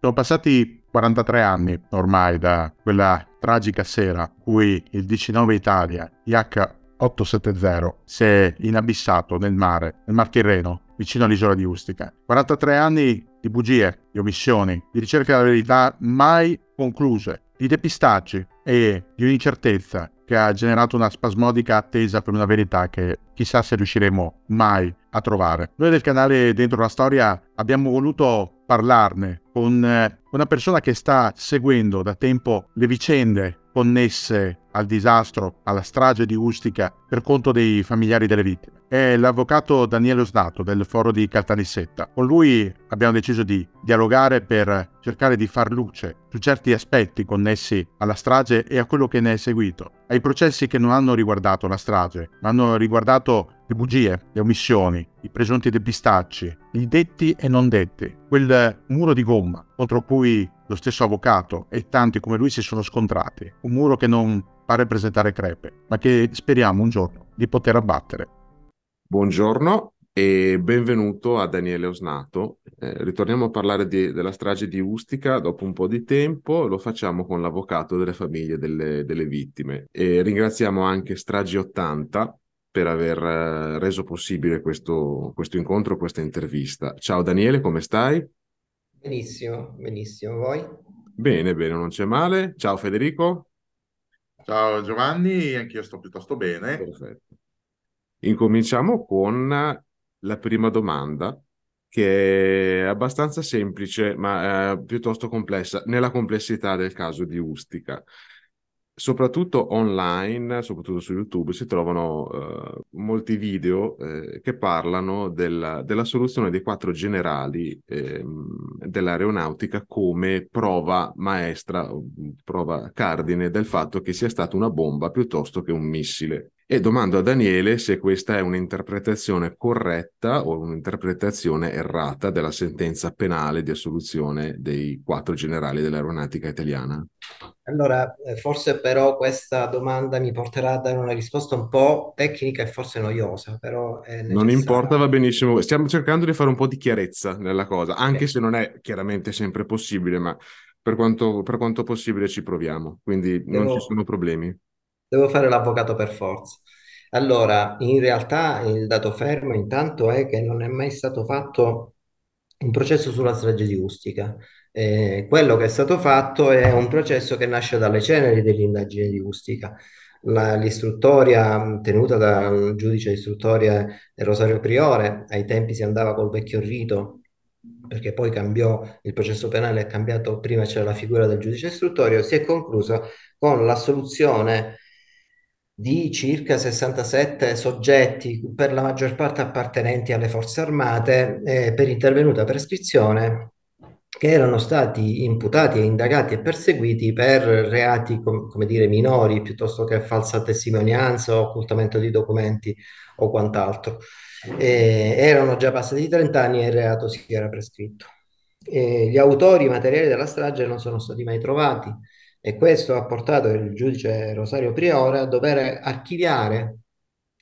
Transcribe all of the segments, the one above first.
Sono passati 43 anni ormai da quella tragica sera in cui il 19 Italia IH870 si è inabissato nel mare, nel Mar Tirreno, vicino all'isola di Ustica. 43 anni di bugie, di omissioni, di ricerca della verità mai concluse, di depistaggi e di un'incertezza che ha generato una spasmodica attesa per una verità che chissà se riusciremo mai a trovare. Noi del canale Dentro la Storia abbiamo voluto parlarne con eh, una persona che sta seguendo da tempo le vicende connesse al disastro, alla strage di Ustica per conto dei familiari delle vittime è l'avvocato Daniele Osnato del foro di Caltanissetta. Con lui abbiamo deciso di dialogare per cercare di far luce su certi aspetti connessi alla strage e a quello che ne è seguito, ai processi che non hanno riguardato la strage, ma hanno riguardato le bugie, le omissioni, i presunti depistacci, i detti e non detti, quel muro di gomma contro cui lo stesso avvocato e tanti come lui si sono scontrati, un muro che non pare presentare crepe, ma che speriamo un giorno di poter abbattere. Buongiorno e benvenuto a Daniele Osnato. Eh, ritorniamo a parlare di, della strage di Ustica dopo un po' di tempo, lo facciamo con l'avvocato delle famiglie delle, delle vittime. E ringraziamo anche Stragi 80 per aver eh, reso possibile questo, questo incontro, questa intervista. Ciao Daniele, come stai? Benissimo, benissimo, voi? Bene, bene, non c'è male. Ciao Federico. Ciao Giovanni, anch'io sto piuttosto bene. Perfetto. Incominciamo con la prima domanda, che è abbastanza semplice, ma eh, piuttosto complessa, nella complessità del caso di Ustica soprattutto online, soprattutto su YouTube, si trovano eh, molti video eh, che parlano della, della, soluzione dei quattro generali eh, dell'aeronautica come prova maestra, prova cardine del fatto che sia stata una bomba piuttosto che un missile. E domando a Daniele se questa è un'interpretazione corretta o un'interpretazione errata della sentenza penale di assoluzione dei quattro generali dell'aeronautica italiana. Allora, eh, forse però questa domanda mi porterà a dare una risposta un po' tecnica e forse noiosa, però è Non importa, va benissimo. Stiamo cercando di fare un po' di chiarezza nella cosa, anche se non è chiaramente sempre possibile, ma per quanto, per quanto possibile ci proviamo, quindi non ci sono problemi. Devo fare l'avvocato per forza. Allora, in realtà il dato fermo intanto è che non è mai stato fatto un processo sulla strage di Ustica. Eh, quello che è stato fatto è un processo che nasce dalle ceneri dell'indagine di Ustica. La, l'istruttoria tenuta dal giudice istruttoria eh, Rosario Priore, ai tempi si andava col vecchio rito, perché poi cambiò, il processo penale è cambiato, prima c'era la figura del giudice istruttorio, si è conclusa con l'assoluzione di circa 67 soggetti, per la maggior parte appartenenti alle forze armate, eh, per intervenuta prescrizione che erano stati imputati, e indagati e perseguiti per reati, com- come dire, minori, piuttosto che falsa testimonianza, occultamento di documenti o quant'altro. Eh, erano già passati 30 anni e il reato si era prescritto. Eh, gli autori materiali della strage non sono stati mai trovati e questo ha portato il giudice Rosario Priore a dover archiviare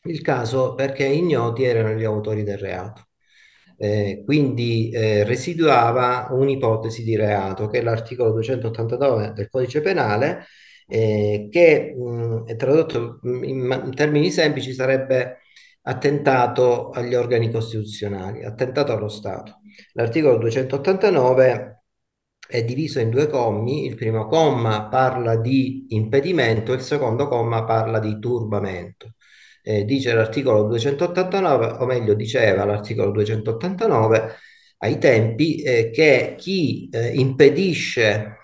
il caso perché ignoti erano gli autori del reato eh, quindi eh, residuava un'ipotesi di reato che è l'articolo 289 del codice penale eh, che mh, tradotto in, in, termini semplici sarebbe attentato agli organi costituzionali, attentato allo Stato. L'articolo 289 è diviso in due commi, il primo comma parla di impedimento, il secondo comma parla di turbamento eh, dice l'articolo 289, o meglio diceva l'articolo 289 ai tempi, eh, che chi eh, impedisce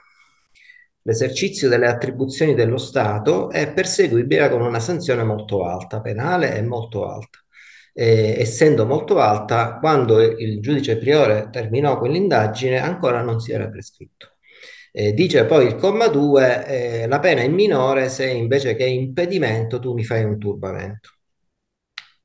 l'esercizio delle attribuzioni dello Stato è perseguibile con una sanzione molto alta, penale e molto alta. Eh, essendo molto alta, quando il giudice priore terminò quell'indagine ancora non si era prescritto. Eh, dice poi il comma 2, eh, la pena è minore se invece che impedimento tu mi fai un turbamento.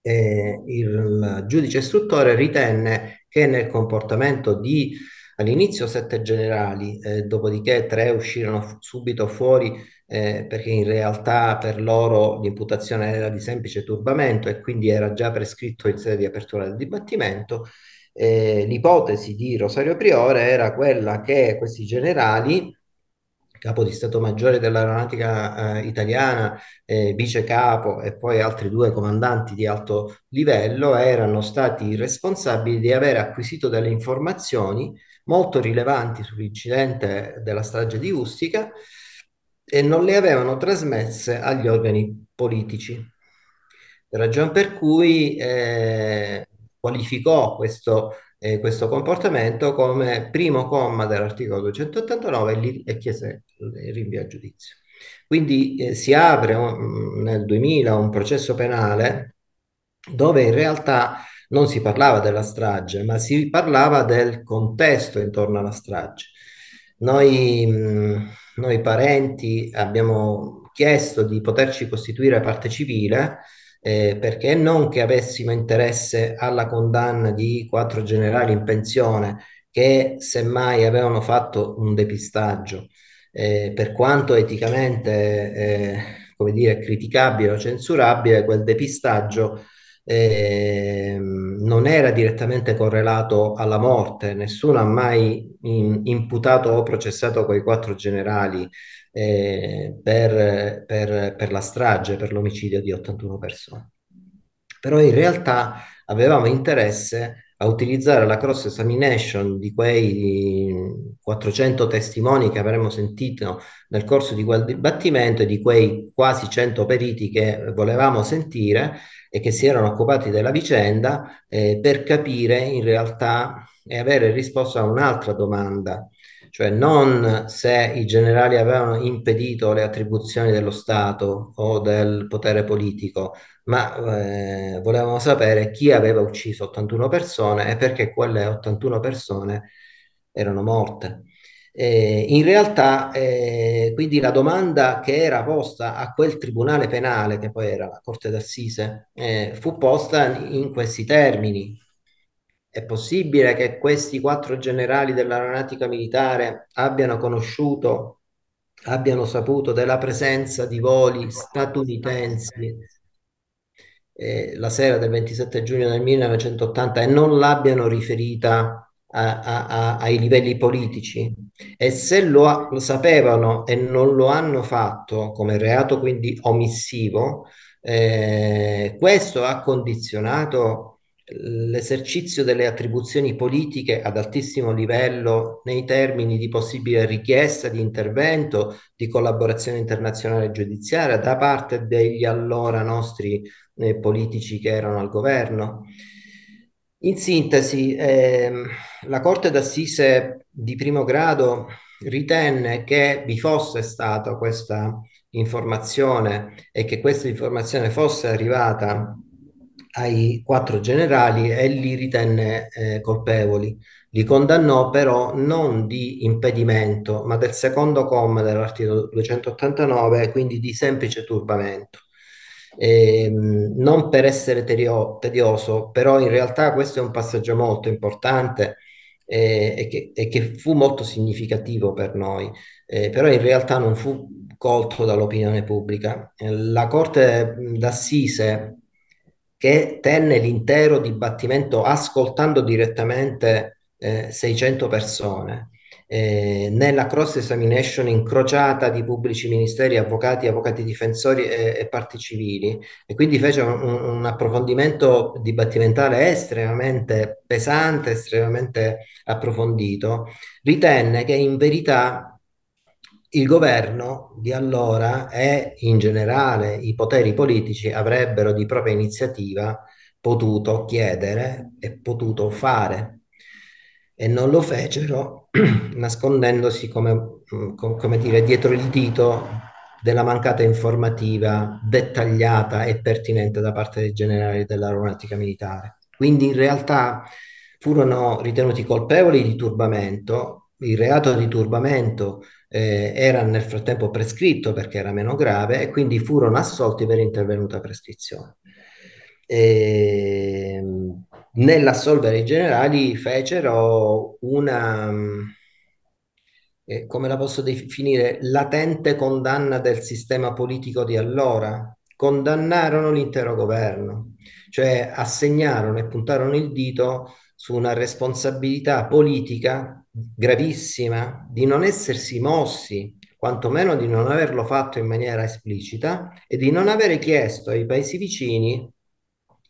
Eh, il giudice istruttore ritenne che nel comportamento di all'inizio sette generali, eh, dopodiché tre uscirono fu subito fuori eh, perché in realtà per loro l'imputazione era di semplice turbamento e quindi era già prescritto in sede di apertura del dibattimento eh, l'ipotesi di Rosario Priore era quella che questi generali capo di Stato Maggiore dell'Aeronautica eh, Italiana, eh, vice capo e poi altri due comandanti di alto livello erano stati responsabili di aver acquisito delle informazioni molto rilevanti sull'incidente della strage di Ustica e non le avevano trasmesse agli organi politici. Ragione per cui eh, qualificò questo, eh, questo comportamento come primo comma dell'articolo 289 e, li, e chiese il rinvio a giudizio. Quindi eh, si apre un, mm, nel 2000 un processo penale dove in realtà non si parlava della strage, ma si parlava del contesto intorno alla strage. Noi, mm, noi parenti abbiamo chiesto di poterci costituire parte civile eh, perché non che avessimo interesse alla condanna di quattro generali in pensione che semmai avevano fatto un depistaggio, eh, per quanto eticamente, eh, come dire, criticabile o censurabile, quel depistaggio eh, non era direttamente correlato alla morte, nessuno ha mai in, imputato o processato quei quattro generali eh, per, per, per la strage, per l'omicidio di 81 persone. Però in realtà avevamo interesse a utilizzare la cross examination di quei 400 testimoni che avremmo sentito nel corso di quel dibattimento e di quei quasi 100 periti che volevamo sentire e che si erano occupati della vicenda eh, per capire in realtà e avere risposto a un'altra domanda cioè non se i generali avevano impedito le attribuzioni dello Stato o del potere politico, ma eh, volevamo sapere chi aveva ucciso 81 persone e perché quelle 81 persone erano morte. Eh, in realtà, eh, quindi la domanda che era posta a quel tribunale penale, che poi era la Corte d'Assise, eh, fu posta in questi termini, è possibile che questi quattro generali dell'aeronautica militare abbiano conosciuto, abbiano saputo della presenza di voli statunitensi eh, la sera del 27 giugno del 1980 e non l'abbiano riferita a, a, a, ai livelli politici e se lo, lo, sapevano e non lo hanno fatto come reato quindi omissivo, eh, questo ha condizionato l'esercizio delle attribuzioni politiche ad altissimo livello nei termini di possibile richiesta di intervento, di collaborazione internazionale giudiziaria da parte degli allora nostri eh, politici che erano al governo. In sintesi, eh, la Corte d'Assise di primo grado ritenne che vi fosse stata questa informazione e che questa informazione fosse arrivata ai quattro generali e li ritenne eh, colpevoli. Li condannò però non di impedimento, ma del secondo comma dell'articolo 289, quindi di semplice turbamento. Eh, non per essere terio- tedioso, però in realtà questo è un passaggio molto importante eh, e, che, e, che, fu molto significativo per noi, eh, però in realtà non fu colto dall'opinione pubblica. La Corte d'Assise che tenne l'intero dibattimento ascoltando direttamente eh, 600 persone. Eh, nella cross examination incrociata di pubblici ministeri, avvocati, avvocati difensori e, e parti civili e quindi fece un, un, approfondimento dibattimentale estremamente pesante, estremamente approfondito, ritenne che in verità il governo di allora e in generale i poteri politici avrebbero di propria iniziativa potuto chiedere e potuto fare e non lo fecero nascondendosi come, mm, come dire, dietro il dito della mancata informativa dettagliata e pertinente da parte dei generali dell'aeronautica militare. Quindi in realtà furono ritenuti colpevoli di turbamento, il reato di turbamento eh, era nel frattempo prescritto perché era meno grave e quindi furono assolti per intervenuta prescrizione. E, ehm, nell'assolvere i generali fecero una, mm, eh, come la posso definire, latente condanna del sistema politico di allora, condannarono l'intero governo, cioè assegnarono e puntarono il dito su una responsabilità politica gravissima di non essersi mossi, quantomeno di non averlo fatto in maniera esplicita e di non avere chiesto ai paesi vicini,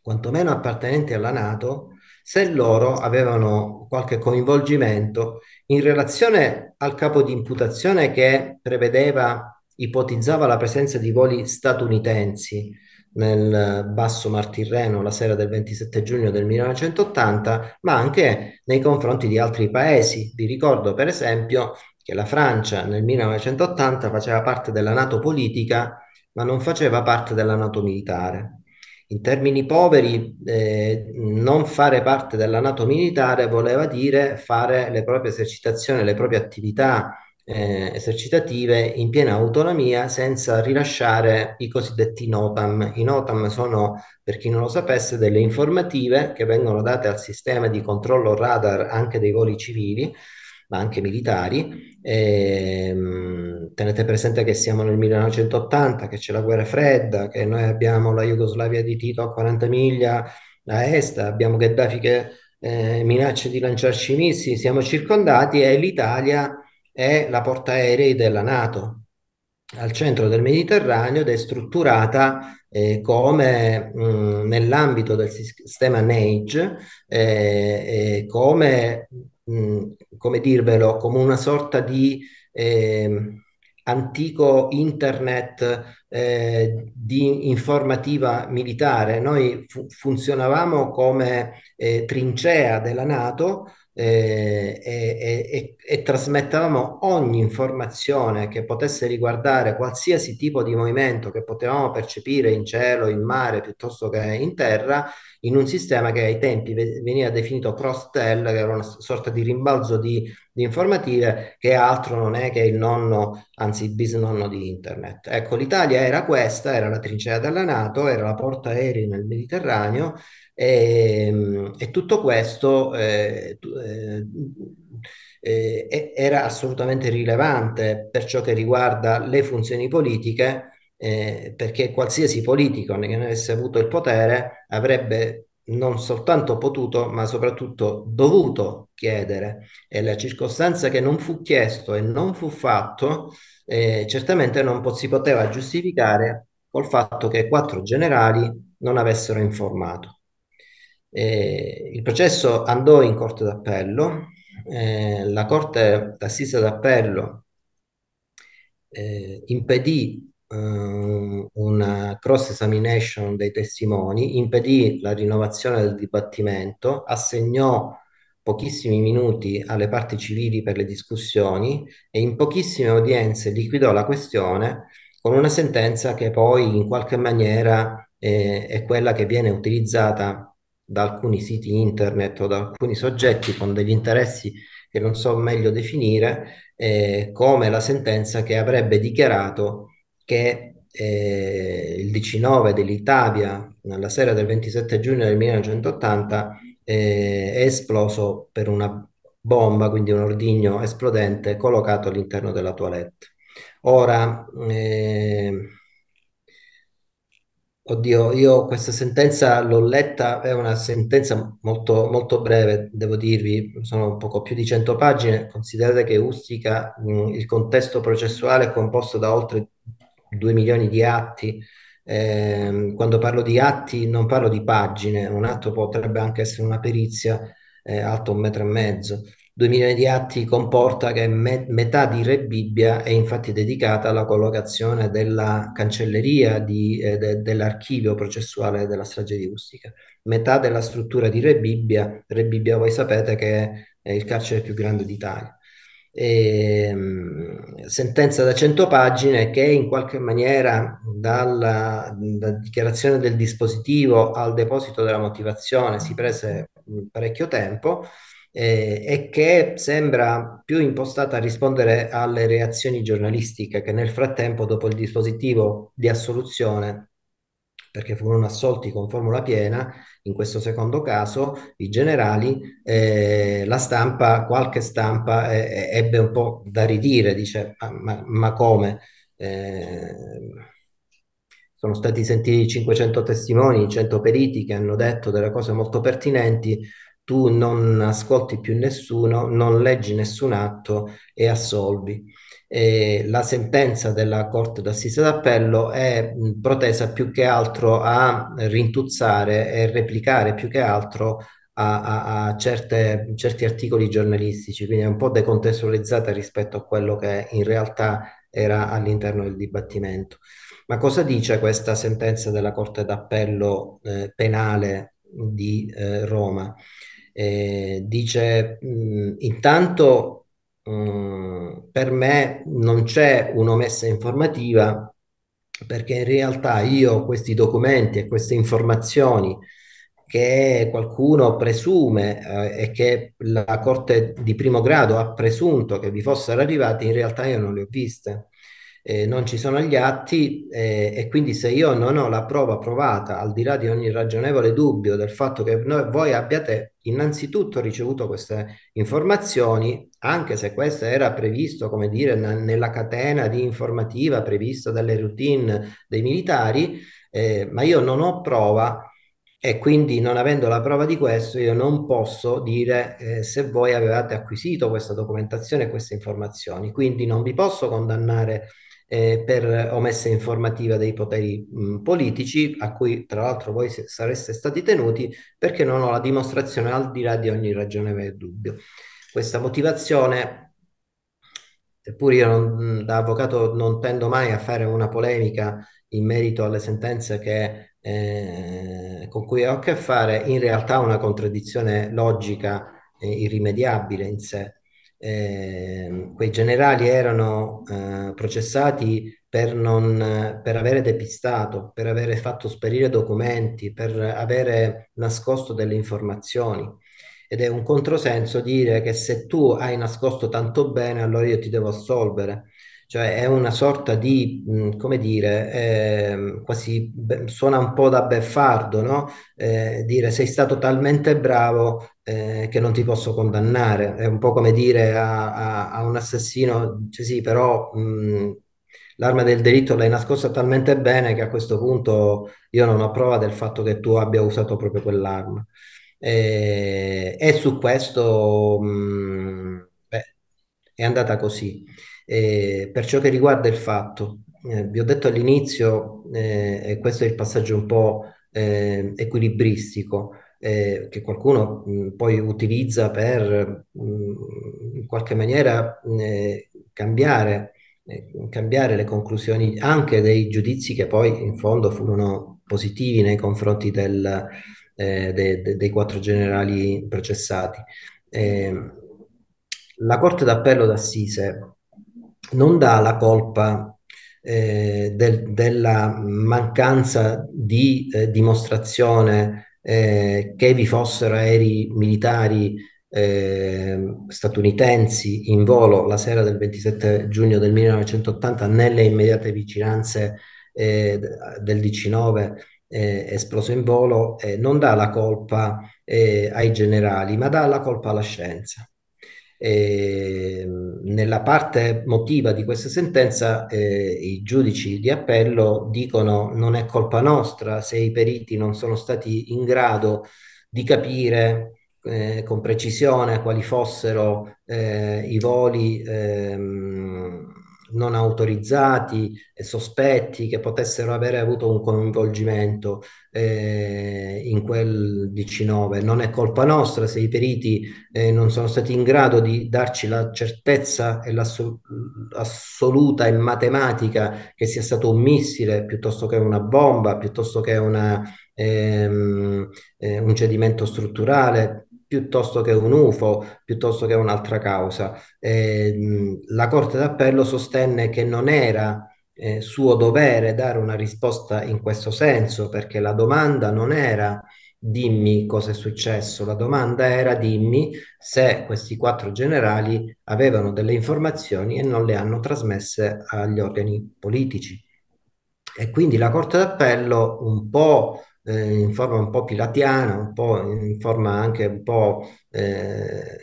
quantomeno appartenenti alla Nato, se loro avevano qualche coinvolgimento in relazione al capo di imputazione che prevedeva, ipotizzava la presenza di voli statunitensi nel Basso Mar Tirreno la sera del 27 giugno del 1980, ma anche nei confronti di altri paesi. Vi ricordo per esempio che la Francia nel 1980 faceva parte della Nato politica, ma non faceva parte della Nato militare. In termini poveri, eh, non fare parte della Nato militare voleva dire fare le proprie esercitazioni, le proprie attività eh, esercitative in piena autonomia senza rilasciare i cosiddetti NOTAM. I NOTAM sono, per chi non lo sapesse, delle informative che vengono date al sistema di controllo radar anche dei voli civili ma anche militari. E, ehm, tenete presente che siamo nel 1980, che c'è la guerra fredda, che noi abbiamo la Jugoslavia di Tito a 40 miglia a est, abbiamo Gheddafi che eh, minaccia di lanciarci missili, siamo circondati e l'Italia è la portaerei della Nato al centro del Mediterraneo ed è strutturata eh, come mh, mm, nell'ambito del sistema NAGE, eh, eh, come, mh, mm, come dirvelo, come una sorta di ehm, antico internet eh, di informativa militare. Noi fu- funzionavamo come eh, trincea della Nato eh, e, e, e, trasmettevamo ogni informazione che potesse riguardare qualsiasi tipo di movimento che potevamo percepire in cielo, in mare piuttosto che in terra, in un sistema che ai tempi veniva definito Crostel, che era una sorta di rimbalzo di, di informative che altro non è che il nonno, anzi il bisnonno di Internet. Ecco, l'Italia era questa, era la trincea della Nato, era la porta aerei nel Mediterraneo e, ehm, e tutto questo eh, eh, eh era assolutamente rilevante per ciò che riguarda le funzioni politiche, eh, perché qualsiasi politico che ne avesse avuto il potere avrebbe non soltanto potuto, ma soprattutto dovuto chiedere. E la circostanza che non fu chiesto e non fu fatto, eh, certamente non po- si poteva giustificare col fatto che quattro generali non avessero informato. Eh, il processo andò in corte d'appello, eh, la corte d'assise d'appello eh, impedì eh, una cross examination dei testimoni, impedì la rinnovazione del dibattimento, assegnò pochissimi minuti alle parti civili per le discussioni e in pochissime udienze liquidò la questione con una sentenza che poi in qualche maniera eh, è quella che viene utilizzata da alcuni siti internet o da alcuni soggetti con degli interessi che non so meglio definire, eh, come la sentenza che avrebbe dichiarato che eh, il 19 dell'Italia, nella sera del 27 giugno del 1980, eh, è esploso per una bomba, quindi un ordigno esplodente collocato all'interno della toilette. Ora, eh, Oddio, io questa sentenza l'ho letta, è una sentenza molto, molto breve, devo dirvi, sono un poco più di 100 pagine, considerate che Ustica, mh, il contesto processuale è composto da oltre 2 milioni di atti, eh, quando parlo di atti non parlo di pagine, un atto potrebbe anche essere una perizia eh, alto un metro e mezzo, 2 milioni di atti comporta che me- metà di Re Bibbia è infatti dedicata alla collocazione della cancelleria di, eh, de- dell'archivio processuale della strage di Ustica. Metà della struttura di Re Bibbia, Re Bibbia voi sapete che è il carcere più grande d'Italia. E, ehm, sentenza da 100 pagine che in qualche maniera dalla, dalla dichiarazione del dispositivo al deposito della motivazione si prese parecchio tempo eh, e che sembra più impostata a rispondere alle reazioni giornalistiche che nel frattempo, dopo il dispositivo di assoluzione, perché furono assolti con formula piena, in questo secondo caso i generali, eh, la stampa, qualche stampa eh, eh ebbe un po' da ridire, dice ma, ma come? Eh, sono stati sentiti 500 testimoni, 100 periti che hanno detto delle cose molto pertinenti, tu non ascolti più nessuno, non leggi nessun atto e assolvi. E la sentenza della Corte d'Assise d'Appello è protesa più che altro a rintuzzare e replicare più che altro a, a, a certe, certi articoli giornalistici, quindi è un po' decontestualizzata rispetto a quello che in realtà era all'interno del dibattimento. Ma cosa dice questa sentenza della Corte d'Appello eh, penale di eh, Roma? eh, dice mh, mm, intanto mh, mm, per me non c'è un'omessa informativa perché in realtà io questi documenti e queste informazioni che qualcuno presume eh, e che la Corte di primo grado ha presunto che vi fossero arrivate, in realtà io non le ho viste eh, non ci sono gli atti eh, e quindi se io non ho la prova provata, al di là di ogni ragionevole dubbio del fatto che noi, voi abbiate innanzitutto ricevuto queste informazioni, anche se questo era previsto, come dire, na- nella catena di informativa prevista dalle routine dei militari, eh, ma io non ho prova e quindi non avendo la prova di questo io non posso dire eh, se voi avevate acquisito questa documentazione e queste informazioni, quindi non vi posso condannare eh, per omessa informativa dei poteri mh, politici, a cui tra l'altro voi se, sareste stati tenuti, perché non ho la dimostrazione al di là di ogni ragionevole dubbio. Questa motivazione, seppur io non, da avvocato non tendo mai a fare una polemica in merito alle sentenze che, eh, con cui ho a che fare, in realtà una contraddizione logica eh, irrimediabile in sé eh, quei generali erano eh, processati per, non, per avere depistato, per avere fatto sperire documenti, per avere nascosto delle informazioni. Ed è un controsenso dire che se tu hai nascosto tanto bene, allora io ti devo assolvere cioè è una sorta di, mm, come dire, eh, quasi suona un po' da beffardo, no? Eh, dire sei stato talmente bravo eh, che non ti posso condannare. È un po' come dire a, a, a un assassino, cioè sì, però mh, mm, l'arma del delitto l'hai nascosta talmente bene che a questo punto io non ho prova del fatto che tu abbia usato proprio quell'arma. E, e su questo mh, mm, beh, è andata così. E per ciò che riguarda il fatto, eh, vi ho detto all'inizio, eh, e questo è il passaggio un po' eh, equilibristico, eh, che qualcuno mh, mm, poi utilizza per mh, mm, in qualche maniera mh, mm, eh, cambiare, eh, cambiare, le conclusioni anche dei giudizi che poi in fondo furono positivi nei confronti del, eh, de, de, dei quattro generali processati. Ehm, la Corte d'Appello d'Assise non dà la colpa eh, del, della mancanza di eh, dimostrazione eh, che vi fossero aerei militari eh, statunitensi in volo la sera del 27 giugno del 1980 nelle immediate vicinanze eh, del 19 eh, esploso in volo, eh, non dà la colpa eh, ai generali, ma dà la colpa alla scienza. Eh, nella parte motiva di questa sentenza eh, i giudici di appello dicono non è colpa nostra se i periti non sono stati in grado di capire eh, con precisione quali fossero eh, i voli ehm, non autorizzati e sospetti che potessero avere avuto un coinvolgimento eh, in quel 19. Non è colpa nostra se i periti eh, non sono stati in grado di darci la certezza e l'assoluta e matematica che sia stato un missile piuttosto che una bomba, piuttosto che una, ehm, eh, un cedimento strutturale, piuttosto che un UFO, piuttosto che un'altra causa. Eh, la Corte d'Appello sostenne che non era eh, suo dovere dare una risposta in questo senso, perché la domanda non era dimmi cosa è successo, la domanda era dimmi se questi quattro generali avevano delle informazioni e non le hanno trasmesse agli organi politici. E quindi la Corte d'Appello un po' eh, in forma un po' pilatiana, un po' in forma anche un po' eh,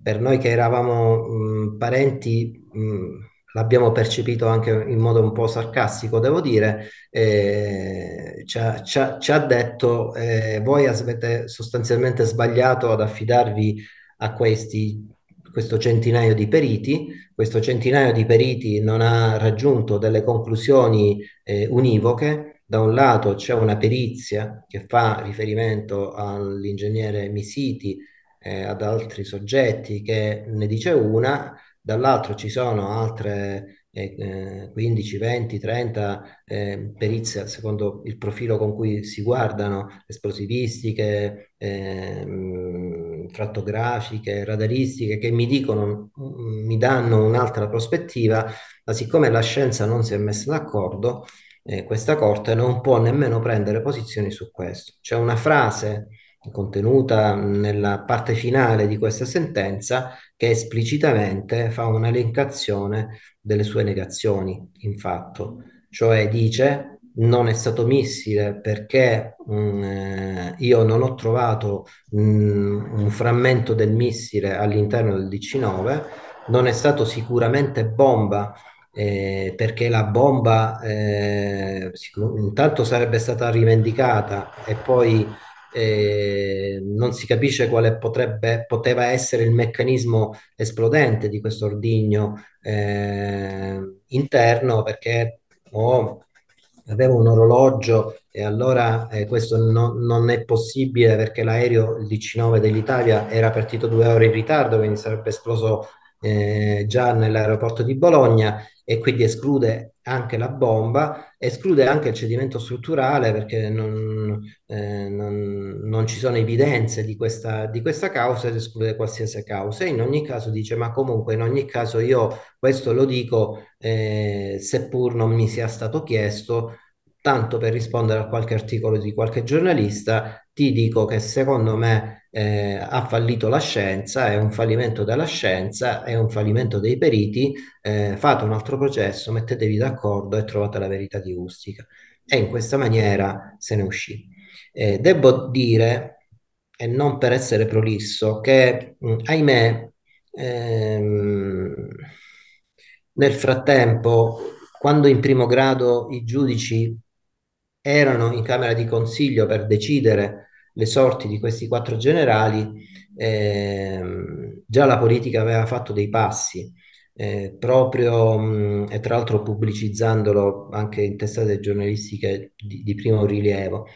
per noi che eravamo mh, mm, parenti, mh, mm, l'abbiamo percepito anche in modo un po' sarcastico, devo dire, eh, ci, ha, ci, ha, ci, ha, detto eh, voi avete sostanzialmente sbagliato ad affidarvi a questi questo centinaio di periti, questo centinaio di periti non ha raggiunto delle conclusioni eh, univoche, da un lato c'è una perizia che fa riferimento all'ingegnere Misiti, eh, ad altri soggetti che ne dice una, dall'altro ci sono altre eh, 15, 20, 30 eh, perizie secondo il profilo con cui si guardano, esplosivistiche, eh, frattografiche, radaristiche, che mi dicono, mi danno un'altra prospettiva, ma siccome la scienza non si è messa d'accordo, eh, questa Corte non può nemmeno prendere posizioni su questo. C'è una frase contenuta nella parte finale di questa sentenza che esplicitamente fa un'elencazione delle sue negazioni, infatti, cioè dice non è stato missile perché mh, mm, eh, io non ho trovato mh, mm, un frammento del missile all'interno del DC-9, non è stato sicuramente bomba eh, perché la bomba eh, intanto sarebbe stata rivendicata e poi eh, non si capisce quale potrebbe, poteva essere il meccanismo esplodente di questo ordigno eh, interno perché oh, avevo un orologio e allora eh, questo no, non è possibile perché l'aereo, il 19 dell'Italia, era partito due ore in ritardo, quindi sarebbe esploso eh, già nell'aeroporto di Bologna e quindi esclude anche la bomba, esclude anche il cedimento strutturale perché non, eh, non, non ci sono evidenze di questa, di questa causa ed esclude qualsiasi causa. E in ogni caso dice, ma comunque in ogni caso io questo lo dico eh, seppur non mi sia stato chiesto, tanto per rispondere a qualche articolo di qualche giornalista, ti dico che secondo me eh, ha fallito la scienza, è un fallimento della scienza, è un fallimento dei periti, eh, fate un altro processo, mettetevi d'accordo e trovate la verità di Ustica. E in questa maniera se ne uscì. Eh, devo dire, e non per essere prolisso, che mh, mm, ahimè ehm, nel frattempo, quando in primo grado i giudici erano in Camera di Consiglio per decidere le sorti di questi quattro generali, eh, già la politica aveva fatto dei passi, eh, proprio mh, mm, e tra l'altro pubblicizzandolo anche in testate giornalistiche di, di primo rilievo.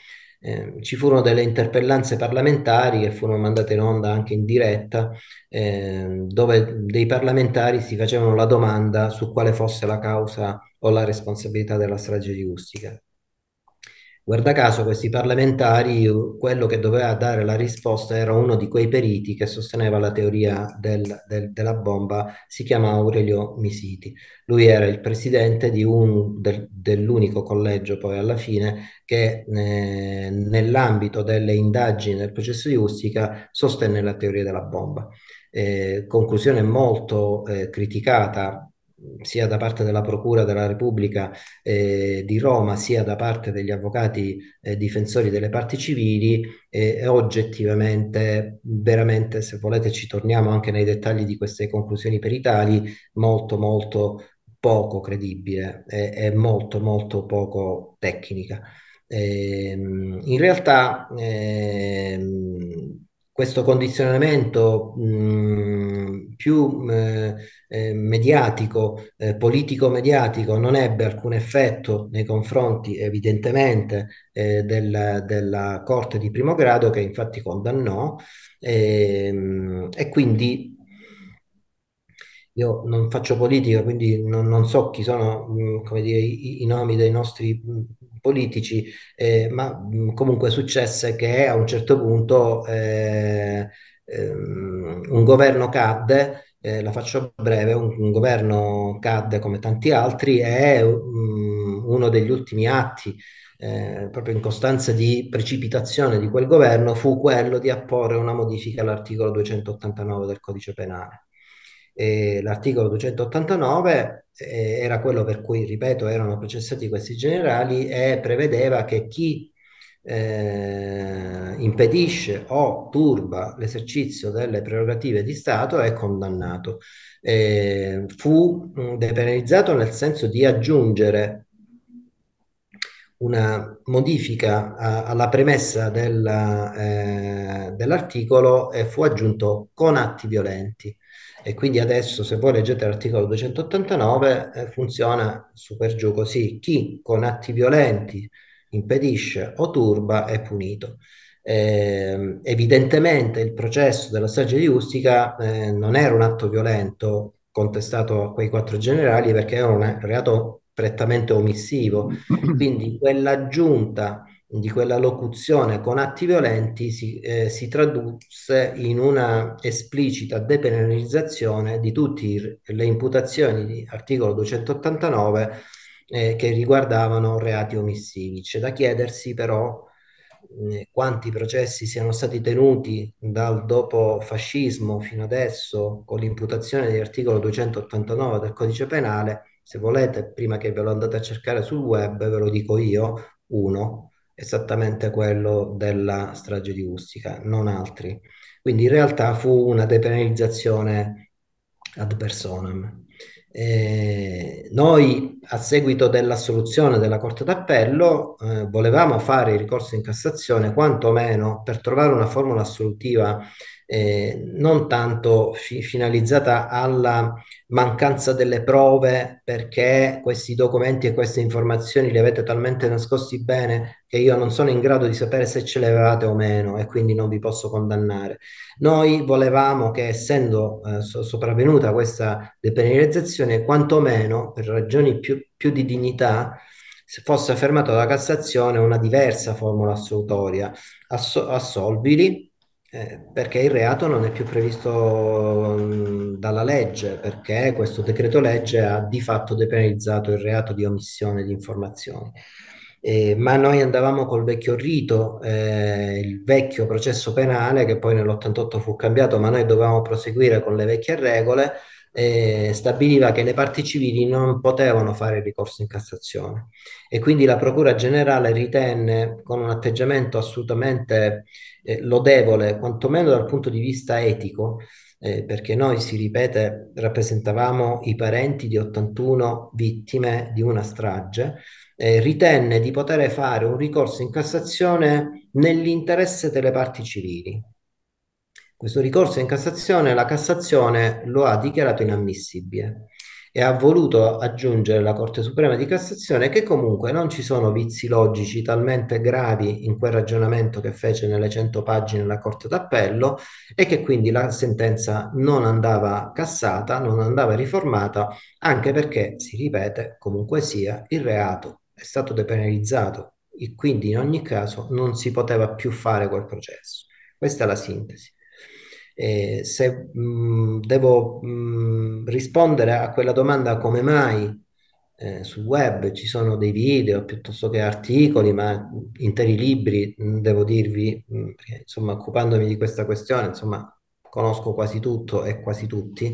Eh, ci furono delle interpellanze parlamentari che furono mandate in onda anche in diretta, eh, dove dei parlamentari si facevano la domanda su quale fosse la causa o la responsabilità della strage di Ustica. Guarda caso, questi parlamentari, uh, quello che doveva dare la risposta era uno di quei periti che sosteneva la teoria del, del, della bomba, si chiama Aurelio Misiti. Lui era il presidente del, dell'unico collegio, poi alla fine, che eh, nell'ambito delle indagini del processo di Ustica sostenne la teoria della bomba. Eh, conclusione molto eh, criticata sia da parte della Procura della Repubblica eh, di Roma, sia da parte degli avvocati eh, difensori delle parti civili, eh, oggettivamente, veramente, se volete ci torniamo anche nei dettagli di queste conclusioni peritali, molto molto poco credibile e molto molto poco tecnica. Ehm, in realtà ehm, questo condizionamento mh, mm, più mh, eh, eh, mediatico, eh, politico-mediatico, non ebbe alcun effetto nei confronti evidentemente eh, del, della Corte di primo grado che infatti condannò ehm, e quindi io non faccio politica, quindi non, non so chi sono mh, mm, dire, i, i, nomi dei nostri mm, politici, eh, ma mh, comunque successe che a un certo punto eh, ehm, un governo cadde, eh, la faccio breve, un, un, governo cadde come tanti altri e mh, uno degli ultimi atti eh, proprio in costanza di precipitazione di quel governo fu quello di apporre una modifica all'articolo 289 del codice penale eh, l'articolo 289 eh, era quello per cui, ripeto, erano processati questi generali e prevedeva che chi eh, impedisce o turba l'esercizio delle prerogative di Stato è condannato. Eh, fu mm, depenalizzato nel senso di aggiungere una modifica a, alla premessa del, eh, dell'articolo e fu aggiunto con atti violenti e quindi adesso se voi leggete l'articolo 289 eh, funziona super giù così, chi con atti violenti impedisce o turba è punito. Eh, evidentemente il processo della strage di Ustica eh, non era un atto violento contestato a quei quattro generali perché era un reato prettamente omissivo, quindi quell'aggiunta di quella locuzione con atti violenti si, eh, si tradusse in una esplicita depenalizzazione di tutte le imputazioni di articolo 289 eh, che riguardavano reati omissivi. C'è da chiedersi però eh, quanti processi siano stati tenuti dal dopo fascismo fino adesso con l'imputazione di articolo 289 del codice penale. Se volete, prima che ve lo andate a cercare sul web, ve lo dico io, uno, esattamente quello della strage di Ustica, non altri. Quindi in realtà fu una depenalizzazione ad personam. Eh, noi, a seguito dell'assoluzione della Corte d'Appello, eh, volevamo fare il ricorso in Cassazione quantomeno per trovare una formula assolutiva eh, non tanto fi- finalizzata alla mancanza delle prove perché questi documenti e queste informazioni li avete talmente nascosti bene che io non sono in grado di sapere se ce le avevate o meno e quindi non vi posso condannare. Noi volevamo che essendo eh, so- sopravvenuta questa depenalizzazione, quantomeno per ragioni più, più di dignità, fosse affermata dalla Cassazione una diversa formula assolutoria. Asso- assolvili eh, perché il reato non è più previsto mm, dalla legge, perché questo decreto legge ha di fatto depenalizzato il reato di omissione di informazioni. Eh, ma noi andavamo col vecchio rito, eh, il vecchio processo penale che poi nell'88 fu cambiato, ma noi dovevamo proseguire con le vecchie regole, eh, stabiliva che le parti civili non potevano fare ricorso in Cassazione e quindi la Procura Generale ritenne con un atteggiamento assolutamente eh, lodevole, quantomeno dal punto di vista etico, eh, perché noi, si ripete, rappresentavamo i parenti di 81 vittime di una strage, eh, ritenne di poter fare un ricorso in Cassazione nell'interesse delle parti civili. Questo ricorso in Cassazione la Cassazione lo ha dichiarato inammissibile e ha voluto aggiungere la Corte Suprema di Cassazione che comunque non ci sono vizi logici talmente gravi in quel ragionamento che fece nelle 100 pagine la Corte d'Appello e che quindi la sentenza non andava cassata, non andava riformata, anche perché, si ripete, comunque sia, il reato è stato depenalizzato e quindi in ogni caso non si poteva più fare quel processo. Questa è la sintesi. Eh, se mh, mm, devo mh, mm, rispondere a quella domanda come mai eh, sul web ci sono dei video piuttosto che articoli, ma interi libri, mh, mm, devo dirvi, perché, insomma, occupandomi di questa questione, insomma, conosco quasi tutto e quasi tutti.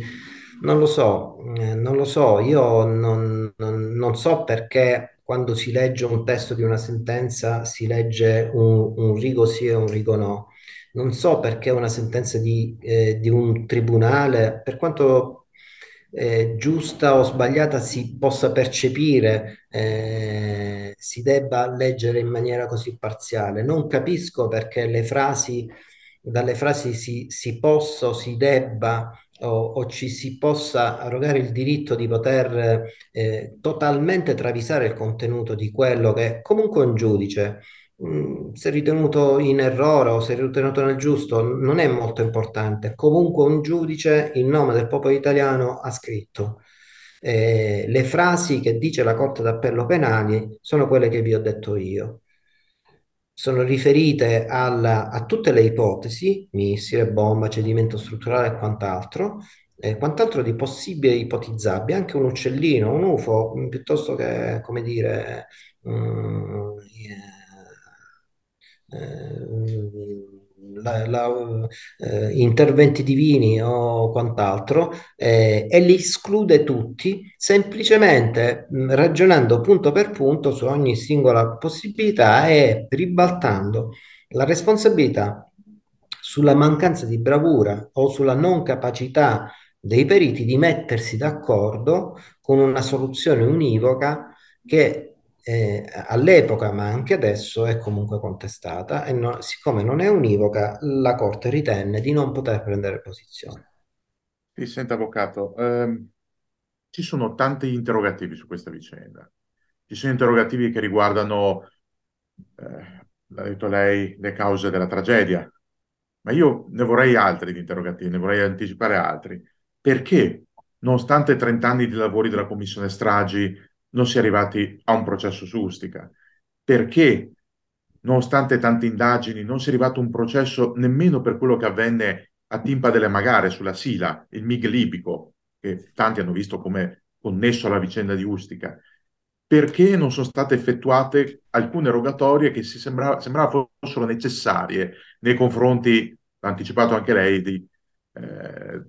Non lo so, eh, non lo so, io non, non, non, so perché quando si legge un testo di una sentenza si legge un, un rigo sì e un rigo no non so perché una sentenza di, eh, di un tribunale, per quanto eh, giusta o sbagliata si possa percepire, eh, si debba leggere in maniera così parziale. Non capisco perché le frasi, dalle frasi si, si possa o si debba o, o, ci si possa arrogare il diritto di poter eh, totalmente travisare il contenuto di quello che comunque un giudice Mm, se ritenuto in errore o se ritenuto nel giusto non è molto importante. Comunque un giudice in nome del popolo italiano ha scritto. Eh, le frasi che dice la Corte d'Appello Penali sono quelle che vi ho detto io. Sono riferite al, a tutte le ipotesi, missile, bomba, cedimento strutturale e quant'altro, eh, quant'altro di possibile ipotizzabile, anche un uccellino, un UFO, piuttosto che, come dire, mh, mm, eh, yeah eh, la, la, eh, interventi divini o quant'altro eh, e li esclude tutti semplicemente mh, mm, ragionando punto per punto su ogni singola possibilità e ribaltando la responsabilità sulla mancanza di bravura o sulla non capacità dei periti di mettersi d'accordo con una soluzione univoca che eh, all'epoca ma anche adesso è comunque contestata e no, siccome non è univoca la Corte ritenne di non poter prendere posizione. Sì, senta Avvocato, ehm, ci sono tanti interrogativi su questa vicenda. Ci sono interrogativi che riguardano, eh, l'ha detto lei, le cause della tragedia, ma io ne vorrei altri di interrogativi, ne vorrei anticipare altri. Perché, nonostante 30 anni di lavori della Commissione Stragi, non si è arrivati a un processo su Ustica. Perché, nonostante tante indagini, non si è arrivato a un processo nemmeno per quello che avvenne a Timpa delle Magare sulla Sila, il MIG libico, che tanti hanno visto come connesso alla vicenda di Ustica? Perché non sono state effettuate alcune rogatorie che si sembrava, sembrava fossero necessarie nei confronti, l'ha anticipato anche lei, di, eh,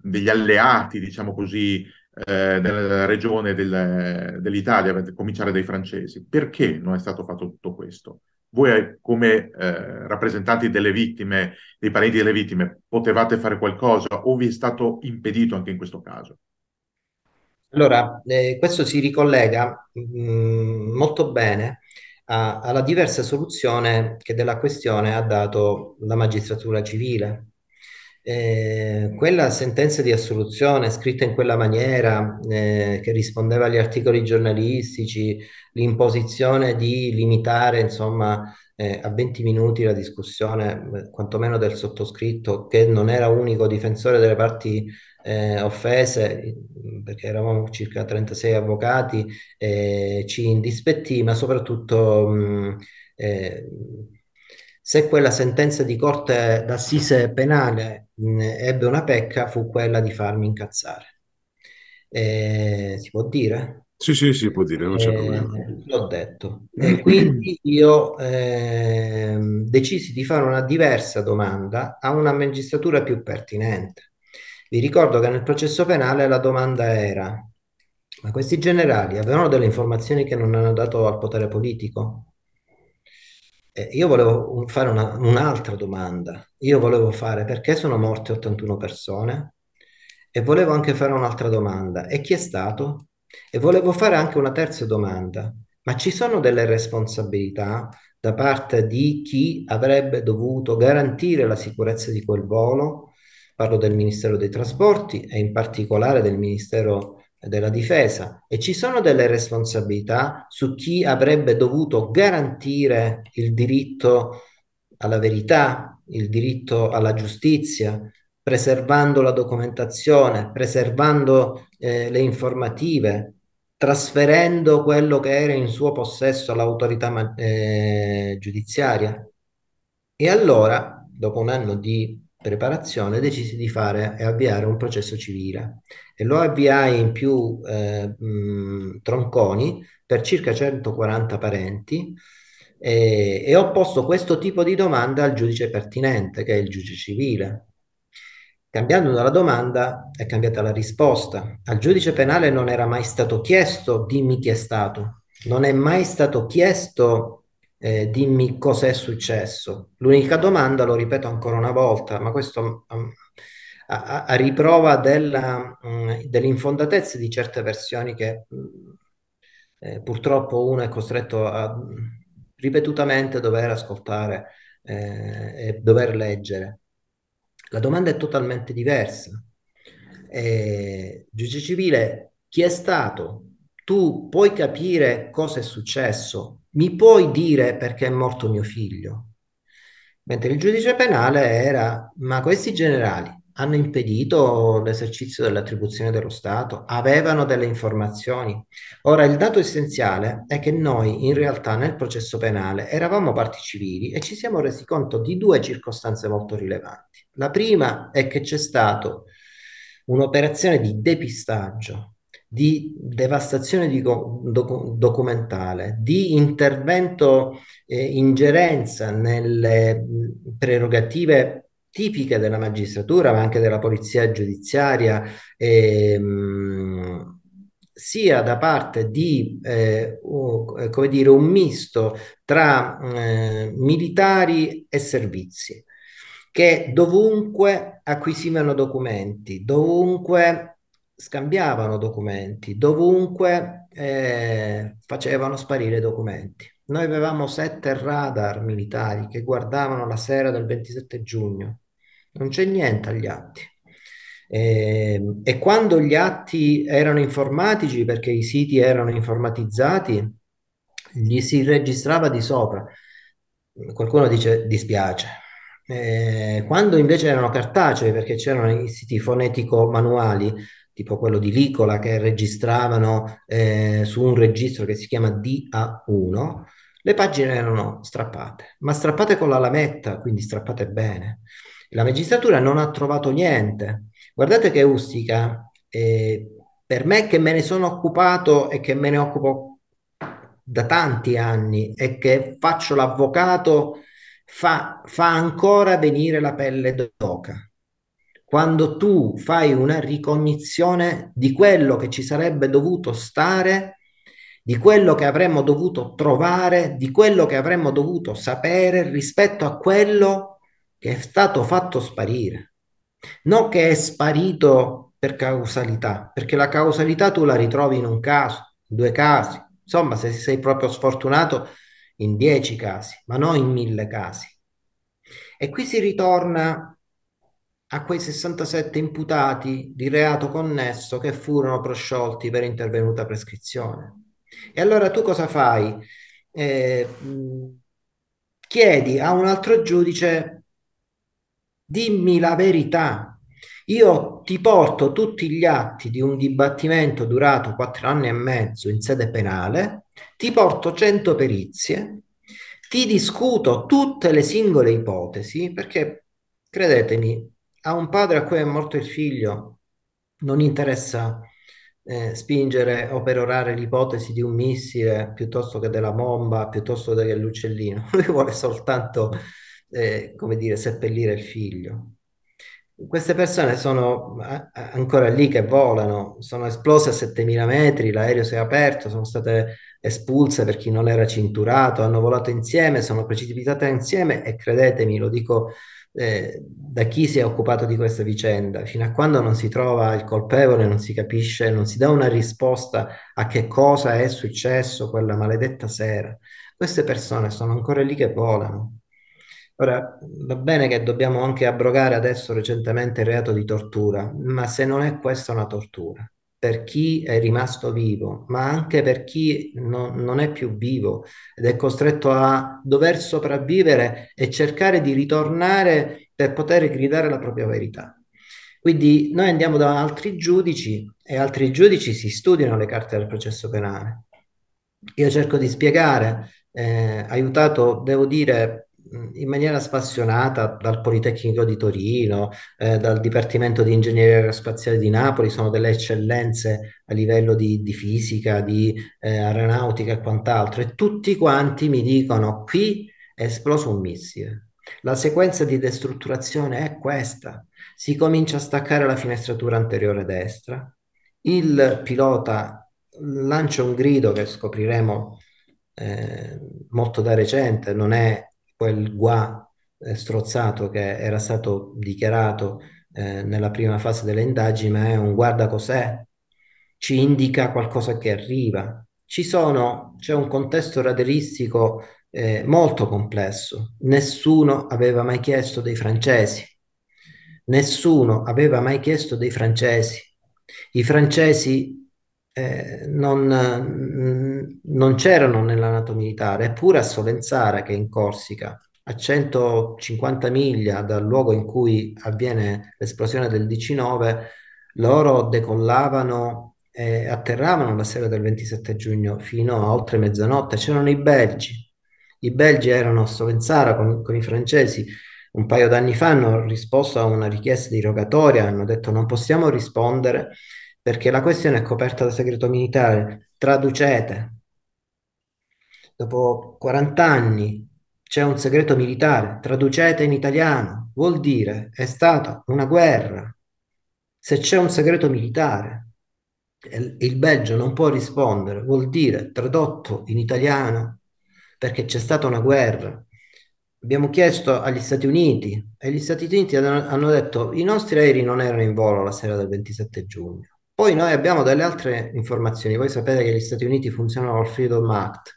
degli alleati, diciamo così, eh, della regione del, dell'Italia, per cominciare dai francesi. Perché non è stato fatto tutto questo? Voi eh, come eh, rappresentanti delle vittime, dei parenti delle vittime, potevate fare qualcosa o vi è stato impedito anche in questo caso? Allora, eh, questo si ricollega mh, mm, molto bene a, alla diversa soluzione che della questione ha dato la magistratura civile, eh, quella sentenza di assoluzione scritta in quella maniera, eh, che rispondeva agli articoli giornalistici, l'imposizione di limitare insomma, eh, a 20 minuti la discussione, eh, quantomeno del sottoscritto, che non era unico difensore delle parti eh, offese, perché eravamo circa 36 avvocati, eh, ci indispettì, ma soprattutto... Mh, mm, se quella sentenza di corte d'assise penale ebbe una pecca fu quella di farmi incazzare. Eh, si può dire? Sì, sì, si può dire, non c'è eh, problema. L'ho detto. E quindi io eh, decisi di fare una diversa domanda a una magistratura più pertinente. Vi ricordo che nel processo penale la domanda era, ma questi generali avevano delle informazioni che non hanno dato al potere politico? Eh, io volevo fare una, un'altra domanda. Io volevo fare perché sono morte 81 persone e volevo anche fare un'altra domanda. E chi è stato? E volevo fare anche una terza domanda. Ma ci sono delle responsabilità da parte di chi avrebbe dovuto garantire la sicurezza di quel volo? Parlo del Ministero dei Trasporti e in particolare del Ministero della difesa e ci sono delle responsabilità su chi avrebbe dovuto garantire il diritto alla verità, il diritto alla giustizia, preservando la documentazione, preservando eh, le informative, trasferendo quello che era in suo possesso all'autorità eh, giudiziaria. E allora, dopo un anno di preparazione decisi di fare e avviare un processo civile e lo avviai in più eh, mh, mm, tronconi per circa 140 parenti e, e ho posto questo tipo di domanda al giudice pertinente che è il giudice civile Cambiando dalla domanda è cambiata la risposta. Al giudice penale non era mai stato chiesto dimmi chi è stato, non è mai stato chiesto eh, dimmi cosa è successo. L'unica domanda, lo ripeto ancora una volta, ma questo um, a, riprova della, mm, dell'infondatezza di certe versioni che mm, eh, purtroppo uno è costretto a mm, ripetutamente dover ascoltare eh, e dover leggere. La domanda è totalmente diversa. Eh, giudice civile, chi è stato? Tu puoi capire cosa è successo, mi puoi dire perché è morto mio figlio? Mentre il giudice penale era, ma questi generali hanno impedito l'esercizio dell'attribuzione dello Stato, avevano delle informazioni. Ora, il dato essenziale è che noi in realtà nel processo penale eravamo parti civili e ci siamo resi conto di due circostanze molto rilevanti. La prima è che c'è stato un'operazione di depistaggio di devastazione di doc- documentale, di intervento, eh, ingerenza nelle prerogative tipiche della magistratura, ma anche della polizia giudiziaria, ehm, sia da parte di eh, o, eh, come dire, un misto tra eh, militari e servizi che dovunque acquisivano documenti, dovunque scambiavano documenti, dovunque eh, facevano sparire documenti. Noi avevamo sette radar militari che guardavano la sera del 27 giugno, non c'è niente agli atti. E, ehm, e quando gli atti erano informatici, perché i siti erano informatizzati, gli si registrava di sopra. Qualcuno dice dispiace, eh, quando invece erano cartacei, perché c'erano i siti fonetico-manuali, tipo quello di Licola che registravano eh, su un registro che si chiama DA1, le pagine erano strappate, ma strappate con la lametta, quindi strappate bene. La magistratura non ha trovato niente. Guardate che Ustica, eh, per me che me ne sono occupato e che me ne occupo da tanti anni e che faccio l'avvocato, fa, fa ancora venire la pelle d'oca quando tu fai una ricognizione di quello che ci sarebbe dovuto stare, di quello che avremmo dovuto trovare, di quello che avremmo dovuto sapere rispetto a quello che è stato fatto sparire. Non che è sparito per causalità, perché la causalità tu la ritrovi in un caso, in due casi, insomma se sei proprio sfortunato in dieci casi, ma non in mille casi. E qui si ritorna a quei 67 imputati di reato connesso che furono prosciolti per intervenuta prescrizione. E allora tu cosa fai? Eh, chiedi a un altro giudice, dimmi la verità. Io ti porto tutti gli atti di un dibattimento durato quattro anni e mezzo in sede penale, ti porto 100 perizie, ti discuto tutte le singole ipotesi, perché credetemi, a un padre a cui è morto il figlio non interessa eh, spingere o perorare l'ipotesi di un missile piuttosto che della bomba, piuttosto che dell'uccellino. Lui vuole soltanto, eh, come dire, seppellire il figlio. Queste persone sono ancora lì che volano, sono esplose a 7000 metri, l'aereo si è aperto, sono state espulse per chi non era cinturato, hanno volato insieme, sono precipitate insieme e credetemi, lo dico eh, da chi si è occupato di questa vicenda, fino a quando non si trova il colpevole, non si capisce, non si dà una risposta a che cosa è successo quella maledetta sera, queste persone sono ancora lì che volano. Ora, va bene che dobbiamo anche abrogare adesso recentemente il reato di tortura, ma se non è questa una tortura, per chi è rimasto vivo, ma anche per chi no, non è più vivo ed è costretto a dover sopravvivere e cercare di ritornare per poter gridare la propria verità. Quindi noi andiamo da altri giudici e altri giudici si studiano le carte del processo penale. Io cerco di spiegare, eh, aiutato, devo dire, in maniera spassionata dal Politecnico di Torino, eh, dal Dipartimento di Ingegneria Aerospaziale di Napoli, sono delle eccellenze a livello di, di fisica, di eh, aeronautica e quant'altro, e tutti quanti mi dicono qui è esploso un missile. La sequenza di destrutturazione è questa. Si comincia a staccare la finestratura anteriore destra, il pilota lancia un grido che scopriremo eh, molto da recente, non è quel gua eh, strozzato che era stato dichiarato eh, nella prima fase delle indagini, ma è un guarda cos'è, ci indica qualcosa che arriva. Ci sono, c'è un contesto raderistico eh, molto complesso. Nessuno aveva mai chiesto dei francesi. Nessuno aveva mai chiesto dei francesi. I francesi eh, non, mm, non, c'erano Nato militare, eppure a Solenzara, che è in Corsica, a 150 miglia dal luogo in cui avviene l'esplosione del 19, loro decollavano e atterravano la sera del 27 giugno fino a oltre mezzanotte. C'erano i belgi, i belgi erano a Solenzara con, con i francesi, un paio d'anni fa hanno risposto a una richiesta di rogatoria, hanno detto non possiamo rispondere perché la questione è coperta da segreto militare. Traducete. Dopo 40 anni c'è un segreto militare, traducete in italiano, vuol dire è stata una guerra. Se c'è un segreto militare il Belgio non può rispondere, vuol dire tradotto in italiano perché c'è stata una guerra. Abbiamo chiesto agli Stati Uniti e gli Stati Uniti hanno detto i nostri aerei non erano in volo la sera del 27 giugno poi noi abbiamo delle altre informazioni. Voi sapete che gli Stati Uniti funzionano al Freedom Act.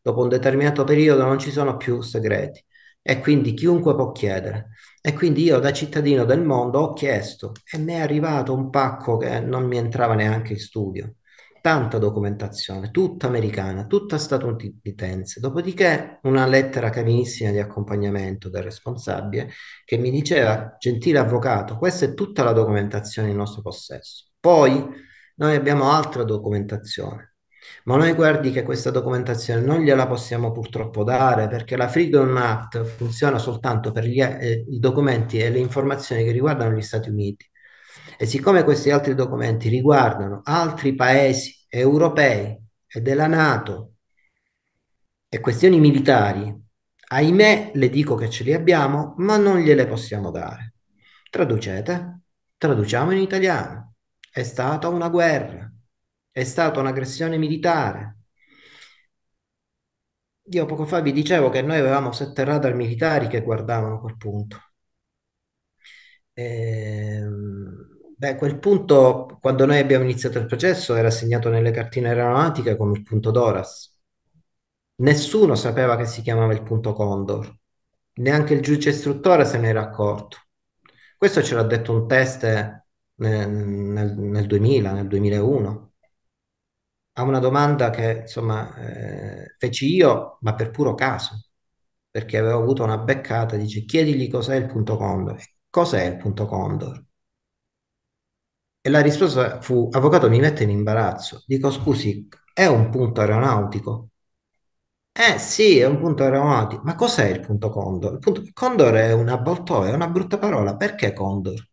Dopo un determinato periodo non ci sono più segreti e quindi chiunque può chiedere. E quindi io da cittadino del mondo ho chiesto e mi è arrivato un pacco che non mi entrava neanche in studio. Tanta documentazione, tutta americana, tutta statunitense. Dopodiché una lettera carinissima di accompagnamento del responsabile che mi diceva, gentile avvocato, questa è tutta la documentazione in nostro possesso poi noi abbiamo altra documentazione, ma noi guardi che questa documentazione non gliela possiamo purtroppo dare perché la Freedom Act funziona soltanto per gli, eh, i documenti e le informazioni che riguardano gli Stati Uniti. E siccome questi altri documenti riguardano altri paesi europei e della Nato e questioni militari, ahimè le dico che ce li abbiamo, ma non gliele possiamo dare. Traducete, traduciamo in italiano è stata una guerra, è stata un'aggressione militare. Io poco fa vi dicevo che noi avevamo sette radar militari che guardavano quel punto. E, ehm, beh, quel punto, quando noi abbiamo iniziato il processo, era segnato nelle cartine aeronautiche come il punto Doras. Nessuno sapeva che si chiamava il punto Condor, neanche il giudice istruttore se ne era accorto. Questo ce l'ha detto un test nel, nel 2000, nel 2001, a una domanda che insomma eh, feci io, ma per puro caso, perché avevo avuto una beccata, dice chiedigli cos'è il punto condor. Cos'è il punto condor? E la risposta fu, avvocato mi mette in imbarazzo, dico scusi, è un punto aeronautico? Eh sì, è un punto aeronautico, ma cos'è il punto condor? Il punto condor è un avvoltoio, è una brutta parola, perché condor?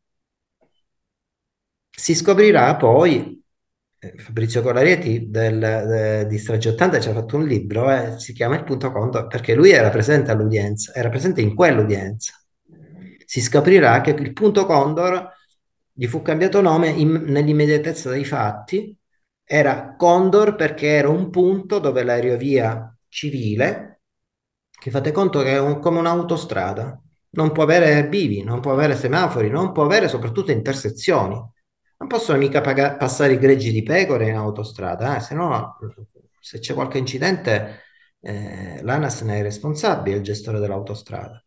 Si scoprirà poi, eh, Fabrizio Colaretti del, de, di Strage 80 ci ha fatto un libro, eh, si chiama Il punto conto, perché lui era presente all'udienza, era presente in quell'udienza. Si scoprirà che il punto Condor gli fu cambiato nome in, nell'immediatezza dei fatti, era Condor perché era un punto dove l'aerovia civile, che fate conto che è un, come un'autostrada, non può avere bivi, non può avere semafori, non può avere soprattutto intersezioni non possono mica paga- passare i greggi di pecore in autostrada, eh? se no se c'è qualche incidente eh, l'ANAS ne è responsabile, il gestore dell'autostrada.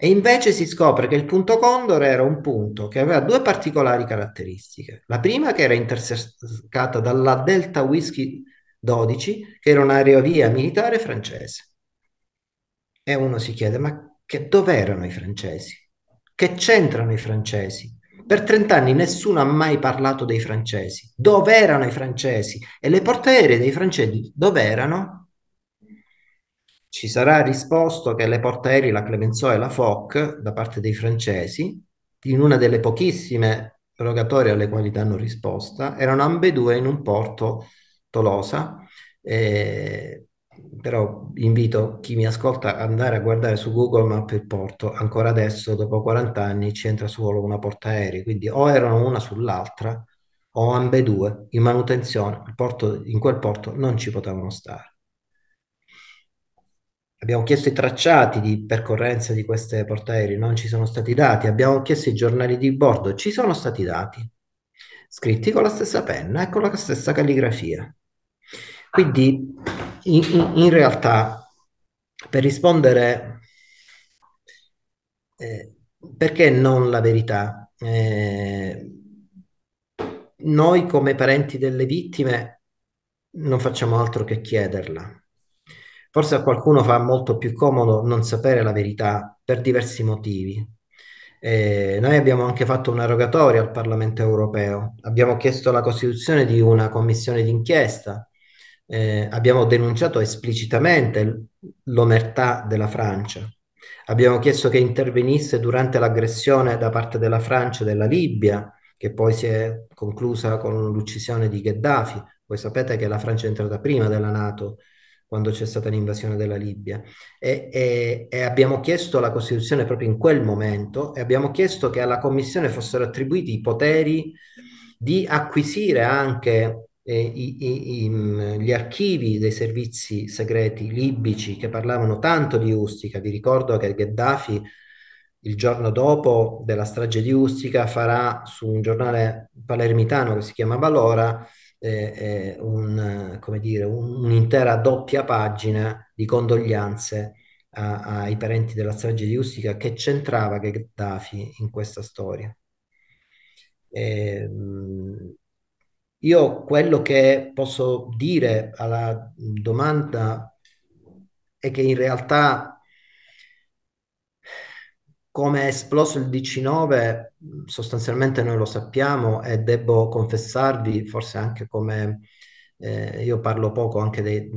E invece si scopre che il punto Condor era un punto che aveva due particolari caratteristiche. La prima che era intersecata dalla Delta Whisky 12, che era un'aerovia militare francese. E uno si chiede, ma che dove erano i francesi? Che c'entrano i francesi? Per 30 anni nessuno ha mai parlato dei francesi. Dove erano i francesi? E le portaerei dei francesi dove erano? Ci sarà risposto che le portaerei, la Clemenceau e la Foch, da parte dei francesi, in una delle pochissime rogatorie alle quali danno risposta, erano ambedue in un porto Tolosa, eh, però invito chi mi ascolta ad andare a guardare su Google Maps il porto. Ancora adesso, dopo 40 anni, c'entra solo una porta aerei, quindi o erano una sull'altra o ambedue in manutenzione. Porto, in quel porto non ci potevano stare. Abbiamo chiesto i tracciati di percorrenza di queste portaerei, non ci sono stati dati. Abbiamo chiesto i giornali di bordo, ci sono stati dati, scritti con la stessa penna e con la stessa calligrafia. Quindi in, in, in realtà, per rispondere, eh, perché non la verità? Eh, noi come parenti delle vittime non facciamo altro che chiederla. Forse a qualcuno fa molto più comodo non sapere la verità per diversi motivi. Eh, noi abbiamo anche fatto una rogatoria al Parlamento europeo, abbiamo chiesto la costituzione di una commissione d'inchiesta eh, abbiamo denunciato esplicitamente l'omertà della Francia. Abbiamo chiesto che intervenisse durante l'aggressione da parte della Francia e della Libia, che poi si è conclusa con l'uccisione di Gheddafi. Voi sapete che la Francia è entrata prima della Nato quando c'è stata l'invasione della Libia e, e, e, abbiamo chiesto la Costituzione proprio in quel momento e abbiamo chiesto che alla Commissione fossero attribuiti i poteri di acquisire anche eh, i, i, mm, gli archivi dei servizi segreti libici che parlavano tanto di Ustica. Vi ricordo che Gheddafi il giorno dopo della strage di Ustica farà su un giornale palermitano che si chiama Valora eh, eh, un, dire, un, un'intera doppia pagina di condoglianze a, ai parenti della strage di Ustica che c'entrava Gheddafi in questa storia. E, ehm, io quello che posso dire alla domanda è che in realtà come è esploso il 19 sostanzialmente noi lo sappiamo e devo confessarvi forse anche come eh, io parlo poco anche dei,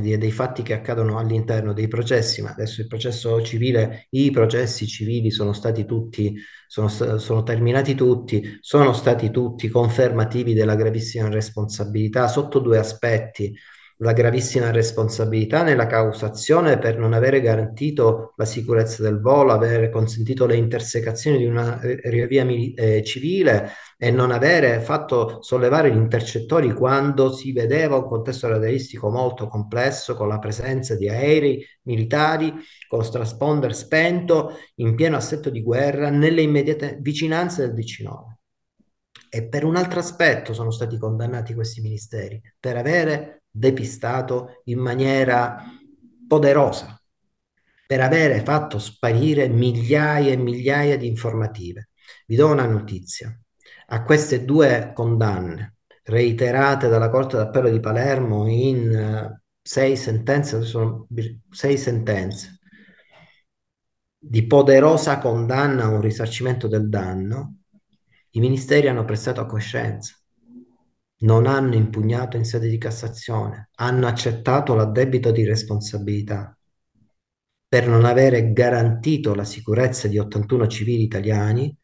dire, dei, fatti che accadono all'interno dei processi, ma adesso il processo civile, i processi civili sono stati tutti, sono, sono terminati tutti, sono stati tutti confermativi della gravissima responsabilità sotto due aspetti la gravissima responsabilità nella causazione per non avere garantito la sicurezza del volo, aver consentito le intersecazioni di una eh, via eh, civile e non avere fatto sollevare gli intercettori quando si vedeva un contesto radaristico molto complesso con la presenza di aerei militari, con trasponder spento, in pieno assetto di guerra, nelle immediate vicinanze del 19. E per un altro aspetto sono stati condannati questi ministeri, per avere depistato in maniera poderosa per avere fatto sparire migliaia e migliaia di informative. Vi do una notizia. A queste due condanne, reiterate dalla Corte d'Appello di Palermo in eh, sei sentenze, sono sei sentenze, di poderosa condanna a un risarcimento del danno, i ministeri hanno prestato a coscienza non hanno impugnato in sede di Cassazione, hanno accettato l'addebito di responsabilità per non avere garantito la sicurezza di 81 civili italiani,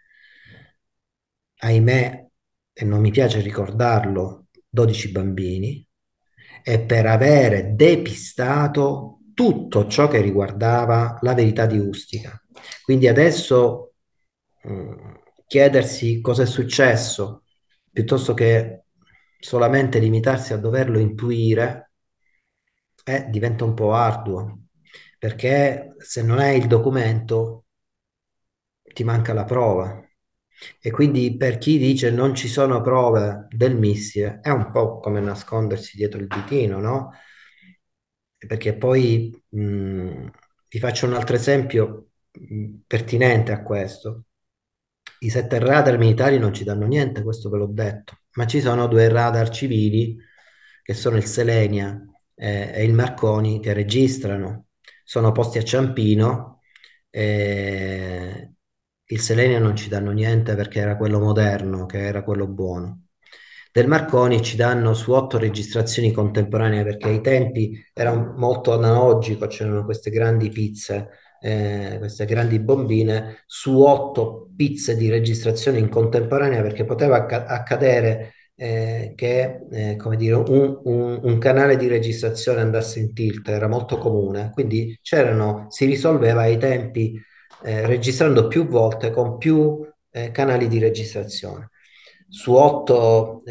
ahimè, e non mi piace ricordarlo, 12 bambini, e per avere depistato tutto ciò che riguardava la verità di Ustica. Quindi adesso mh, mm, chiedersi cosa è successo, piuttosto che solamente limitarsi a doverlo intuire eh, diventa un po' arduo, perché se non hai il documento ti manca la prova. E quindi per chi dice non ci sono prove del missile, è un po' come nascondersi dietro il ditino, no? Perché poi mh, mm, vi faccio un altro esempio mm, pertinente a questo. I sette radar militari non ci danno niente, questo ve l'ho detto ma ci sono due radar civili che sono il Selenia eh, e il Marconi che registrano. Sono posti a Ciampino, eh, il Selenia non ci danno niente perché era quello moderno, che era quello buono. Del Marconi ci danno su otto registrazioni contemporanee perché ai tempi era molto analogico, c'erano queste grandi pizze eh, queste grandi bombine su otto pizze di registrazione in contemporanea perché poteva acc- accadere eh, che eh, dire, un, un, un, canale di registrazione andasse in tilt, era molto comune, quindi si risolveva ai tempi eh, registrando più volte con più eh, canali di registrazione. Su otto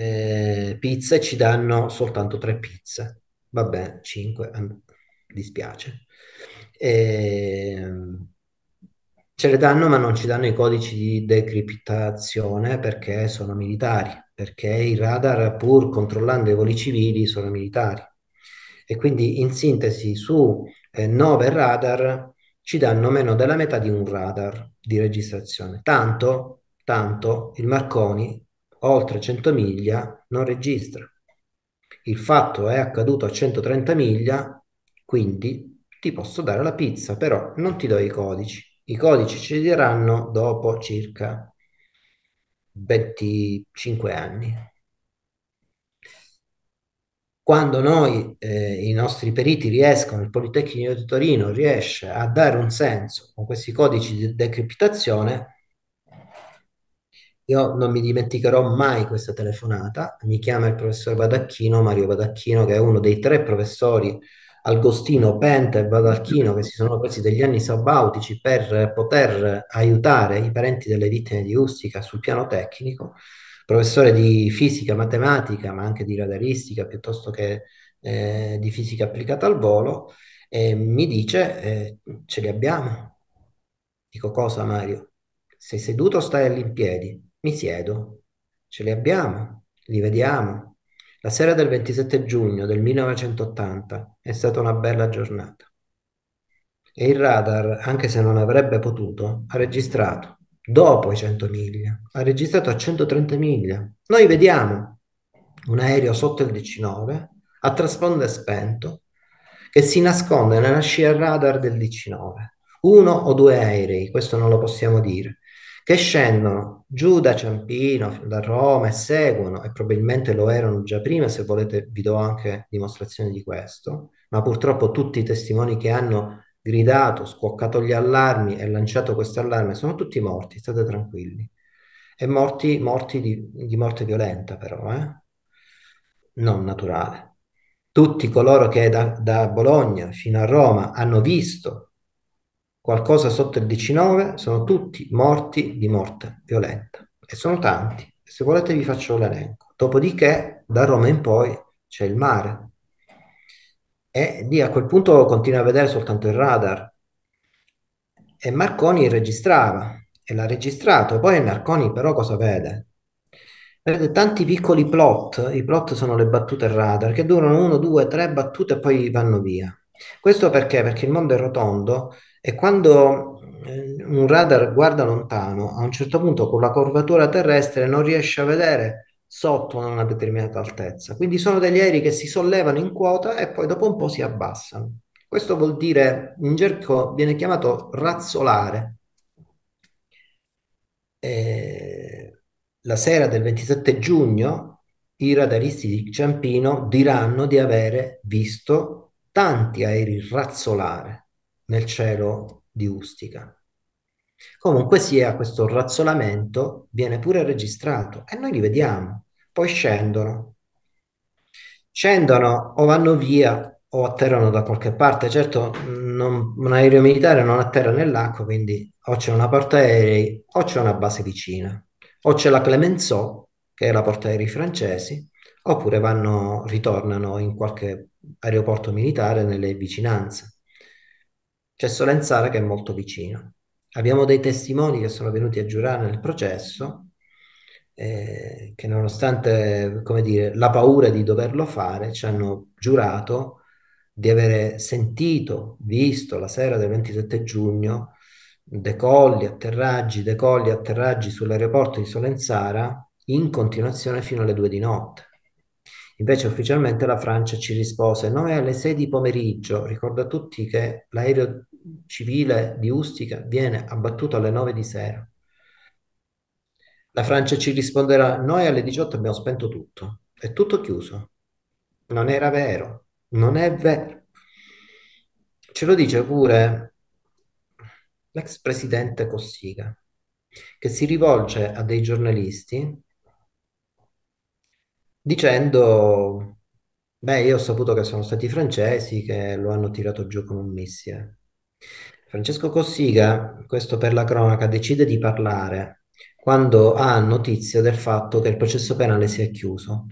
pizze ci danno soltanto tre pizze, va vabbè, cinque, dispiace. Ehm, ce le danno ma non ci danno i codici di decriptazione perché sono militari, perché i radar pur controllando i voli civili sono militari. E quindi in sintesi su eh, radar ci danno meno della metà di un radar di registrazione. Tanto, tanto il Marconi oltre 100 miglia non registra. Il fatto è accaduto a 130 miglia, quindi ti posso dare la pizza, però non ti do i codici. I codici ci diranno dopo circa 25 anni. Quando noi, eh, i nostri periti riescono, il Politecnico di Torino riesce a dare un senso con questi codici di decriptazione, io non mi dimenticherò mai questa telefonata. Mi chiama il professor Badacchino, Mario Badacchino, che è uno dei tre professori Agostino Penta e Badalchino che si sono presi degli anni sabbautici per poter aiutare i parenti delle vittime di Ustica sul piano tecnico, professore di fisica, matematica, ma anche di radaristica piuttosto che eh, di fisica applicata al volo, e mi dice eh, ce li abbiamo. Dico cosa Mario? Sei seduto o stai all'impiedi? Mi siedo. Ce li abbiamo, li vediamo, la sera del 27 giugno del 1980 è stata una bella giornata e il radar, anche se non avrebbe potuto, ha registrato, dopo i 100 miglia, ha registrato a 130 miglia. Noi vediamo un aereo sotto il 19 a trasponde spento che si nasconde nella scia radar del 19. Uno o due aerei, questo non lo possiamo dire che scendono giù da Ciampino, da Roma e seguono, e probabilmente lo erano già prima, se volete vi do anche dimostrazione di questo, ma purtroppo tutti i testimoni che hanno gridato, scoccato gli allarmi e lanciato questo allarme sono tutti morti, state tranquilli. E morti, morti di, di morte violenta però, eh? non naturale. Tutti coloro che da, da Bologna fino a Roma hanno visto qualcosa sotto il 19, sono tutti morti di morte violenta. E sono tanti. Se volete vi faccio l'elenco. Dopodiché, da Roma in poi, c'è il mare. E lì a quel punto continua a vedere soltanto il radar. E Marconi registrava, e l'ha registrato. Poi Marconi però cosa vede? Vedete tanti piccoli plot, i plot sono le battute radar, che durano uno, due, tre battute e poi vanno via. Questo perché? Perché il mondo è rotondo e quando eh, un radar guarda lontano, a un certo punto con la curvatura terrestre non riesce a vedere sotto a una determinata altezza. Quindi sono degli aerei che si sollevano in quota e poi dopo un po' si abbassano. Questo vuol dire, in gergo viene chiamato razzolare. E la sera del 27 giugno i radaristi di Ciampino diranno di avere visto tanti aerei razzolare nel cielo di Ustica. Comunque sia, questo razzolamento viene pure registrato e noi li vediamo, poi scendono. Scendono o vanno via o atterrano da qualche parte. Certo, non, un aereo militare non atterra nell'acqua, quindi o c'è una portaerei o c'è una base vicina, o c'è la Clemenceau, che è la portaerei francesi, oppure vanno, ritornano in qualche aeroporto militare nelle vicinanze. C'è cioè, Solenzara che è molto vicino. Abbiamo dei testimoni che sono venuti a giurare nel processo, eh, che nonostante, dire, la paura di doverlo fare, ci hanno giurato di avere sentito, visto la sera del 27 giugno decolli, atterraggi, decolli, atterraggi sull'aeroporto di Solenzara in continuazione fino alle due di notte. Invece ufficialmente la Francia ci rispose, noi alle sei di pomeriggio, ricordo a tutti che l'aereo civile di Ustica viene abbattuto alle 9 di sera. La Francia ci risponderà, noi alle 18 abbiamo spento tutto, è tutto chiuso. Non era vero, non è vero. Ce lo dice pure l'ex presidente Cossiga, che si rivolge a dei giornalisti dicendo, beh, io ho saputo che sono stati i francesi che lo hanno tirato giù con un missile. Francesco Cossiga, questo per la cronaca, decide di parlare quando ha notizia del fatto che il processo penale si è chiuso.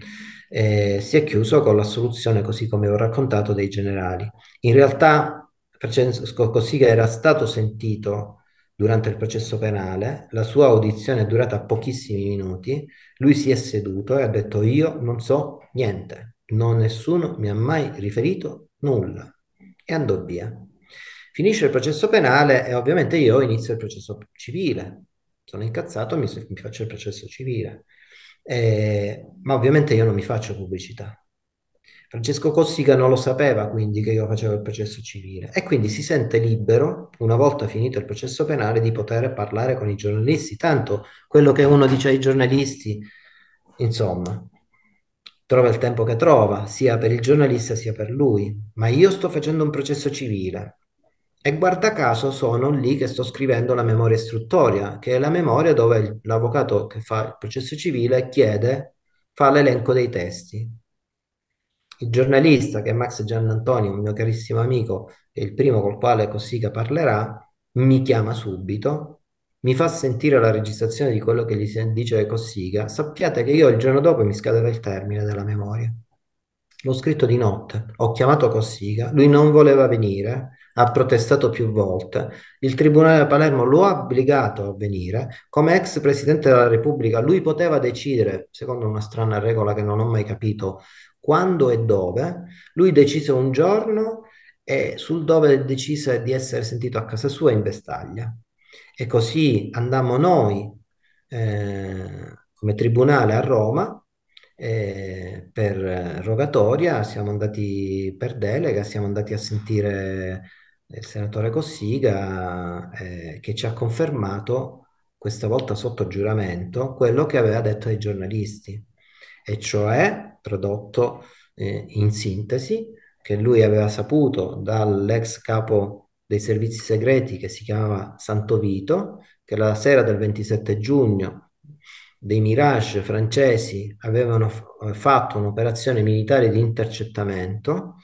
Eh, si è chiuso con l'assoluzione, così come ho raccontato, dei generali. In realtà Francesco Cossiga era stato sentito durante il processo penale, la sua audizione è durata pochissimi minuti, lui si è seduto e ha detto io non so niente, non nessuno mi ha mai riferito nulla e andò via. Finisce il processo penale e ovviamente io inizio il processo civile. Sono incazzato, mi, mi faccio il processo civile. Eh, ma ovviamente io non mi faccio pubblicità. Francesco Cossiga non lo sapeva quindi che io facevo il processo civile e quindi si sente libero, una volta finito il processo penale, di poter parlare con i giornalisti. Tanto quello che uno dice ai giornalisti, insomma, trova il tempo che trova, sia per il giornalista sia per lui. Ma io sto facendo un processo civile, e guarda caso sono lì che sto scrivendo la memoria istruttoria, che è la memoria dove l'avvocato che fa il processo civile chiede, fa l'elenco dei testi. Il giornalista, che è Max Giannantoni, un mio carissimo amico, è il primo col quale Cossiga parlerà, mi chiama subito, mi fa sentire la registrazione di quello che gli dice Cossiga. Sappiate che io il giorno dopo mi scadeva il termine della memoria. L'ho scritto di notte, ho chiamato Cossiga, lui non voleva venire ha protestato più volte. Il Tribunale di Palermo lo ha obbligato a venire. Come ex Presidente della Repubblica, lui poteva decidere, secondo una strana regola che non ho mai capito, quando e dove. Lui decise un giorno e sul dove decise di essere sentito a casa sua in Vestaglia. E così andammo noi eh, come tribunale a Roma eh, per rogatoria, siamo andati per delega, siamo andati a sentire del senatore Cossiga, eh, che ci ha confermato, questa volta sotto giuramento, quello che aveva detto ai giornalisti, e cioè, tradotto eh, in sintesi, che lui aveva saputo dall'ex capo dei servizi segreti che si chiamava Santovito, che la sera del 27 giugno dei Mirage francesi avevano f- fatto un'operazione militare di intercettamento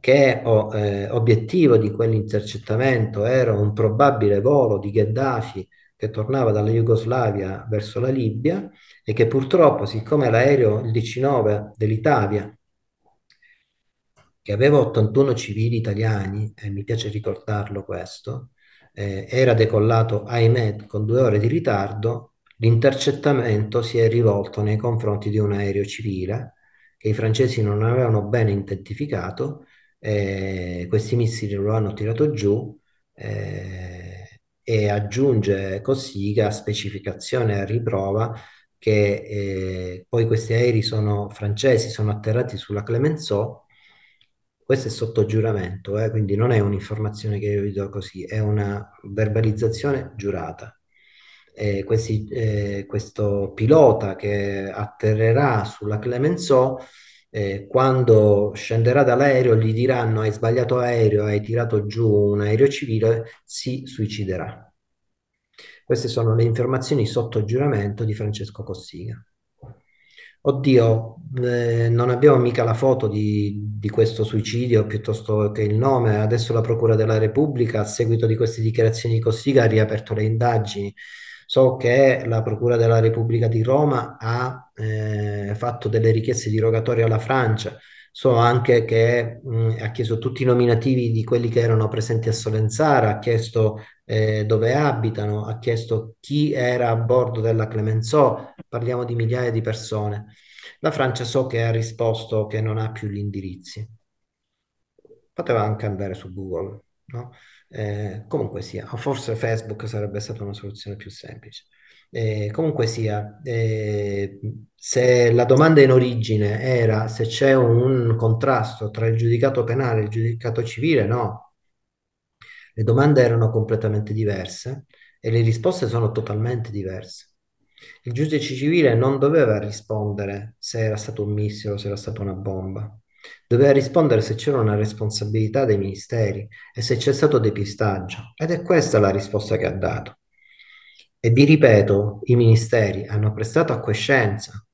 che oh, eh, obiettivo di quell'intercettamento era un probabile volo di Gheddafi che tornava dalla Jugoslavia verso la Libia e che purtroppo, siccome l'aereo il 19 dell'Italia, che aveva 81 civili italiani, e mi piace ricordarlo questo, eh, era decollato, ahimè, con due ore di ritardo, l'intercettamento si è rivolto nei confronti di un aereo civile che i francesi non avevano bene identificato eh, questi missili lo hanno tirato giù eh, e aggiunge così la specificazione a riprova che eh, poi questi aerei sono francesi, sono atterrati sulla Clemenceau. Questo è sotto giuramento, eh, quindi non è un'informazione che io vi do così, è una verbalizzazione giurata. Eh, questi, questo pilota che atterrerà sulla Clemenceau eh, quando scenderà dall'aereo gli diranno hai sbagliato aereo, hai tirato giù un aereo civile, si suiciderà. Queste sono le informazioni sotto giuramento di Francesco Cossiga. Oddio, eh, non abbiamo mica la foto di, di, questo suicidio piuttosto che il nome. Adesso la Procura della Repubblica, a seguito di queste dichiarazioni di Cossiga, ha riaperto le indagini. So che la Procura della Repubblica di Roma ha eh, fatto delle richieste di rogatorio alla Francia, so anche che mh, ha chiesto tutti i nominativi di quelli che erano presenti a Solenzara, ha chiesto eh, dove abitano, ha chiesto chi era a bordo della Clemenceau, parliamo di migliaia di persone. La Francia so che ha risposto che non ha più gli indirizzi. Poteva anche andare su Google, no? Eh, comunque sia, forse Facebook sarebbe stata una soluzione più semplice. Eh, comunque sia, eh, se la domanda in origine era se c'è un contrasto tra il giudicato penale e il giudicato civile, no. Le domande erano completamente diverse e le risposte sono totalmente diverse. Il giudice civile non doveva rispondere se era stato un missile o se era stata una bomba. Doveva rispondere se c'era una responsabilità dei ministeri e se c'è stato depistaggio ed è questa la risposta che ha dato. E vi ripeto, i ministeri hanno prestato acquiescenza,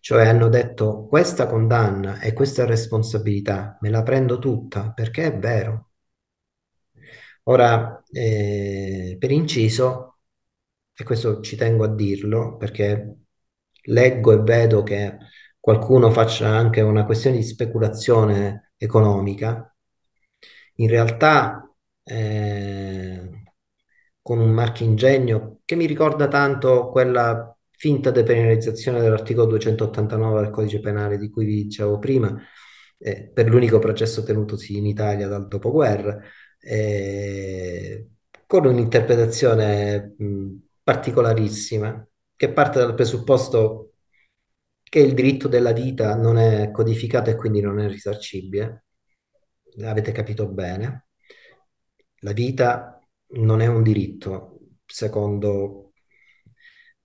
cioè hanno detto questa condanna e questa responsabilità me la prendo tutta perché è vero. Ora, eh, per inciso, e questo ci tengo a dirlo perché leggo e vedo che qualcuno faccia anche una questione di speculazione economica, in realtà eh, con un marchingegno che mi ricorda tanto quella finta depenalizzazione dell'articolo 289 del codice penale di cui vi dicevo prima, eh, per l'unico processo tenutosi in Italia dal dopoguerra, eh, con un'interpretazione mh, particolarissima che parte dal presupposto che il diritto della vita non è codificato e quindi non è risarcibile. Avete capito bene. La vita non è un diritto, secondo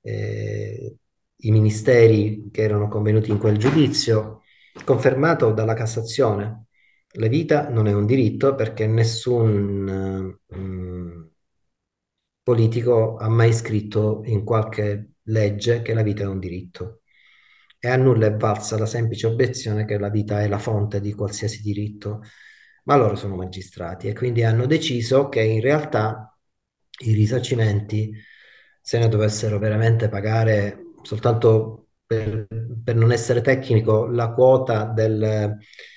eh, i ministeri che erano convenuti in quel giudizio, confermato dalla Cassazione. La vita non è un diritto perché nessun mh, eh, mm, politico ha mai scritto in qualche legge che la vita è un diritto e a nulla è valsa la semplice obiezione che la vita è la fonte di qualsiasi diritto, ma loro sono magistrati e quindi hanno deciso che in realtà i risarcimenti, se ne dovessero veramente pagare soltanto per, per non essere tecnico, la quota del,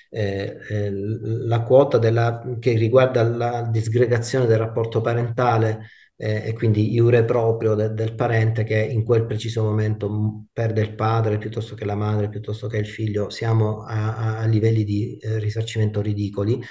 eh, eh, la quota della, che riguarda la disgregazione del rapporto parentale eh, e quindi iure proprio de, del parente che in quel preciso momento perde il padre piuttosto che la madre, piuttosto che il figlio, siamo a, a livelli di eh, risarcimento ridicoli.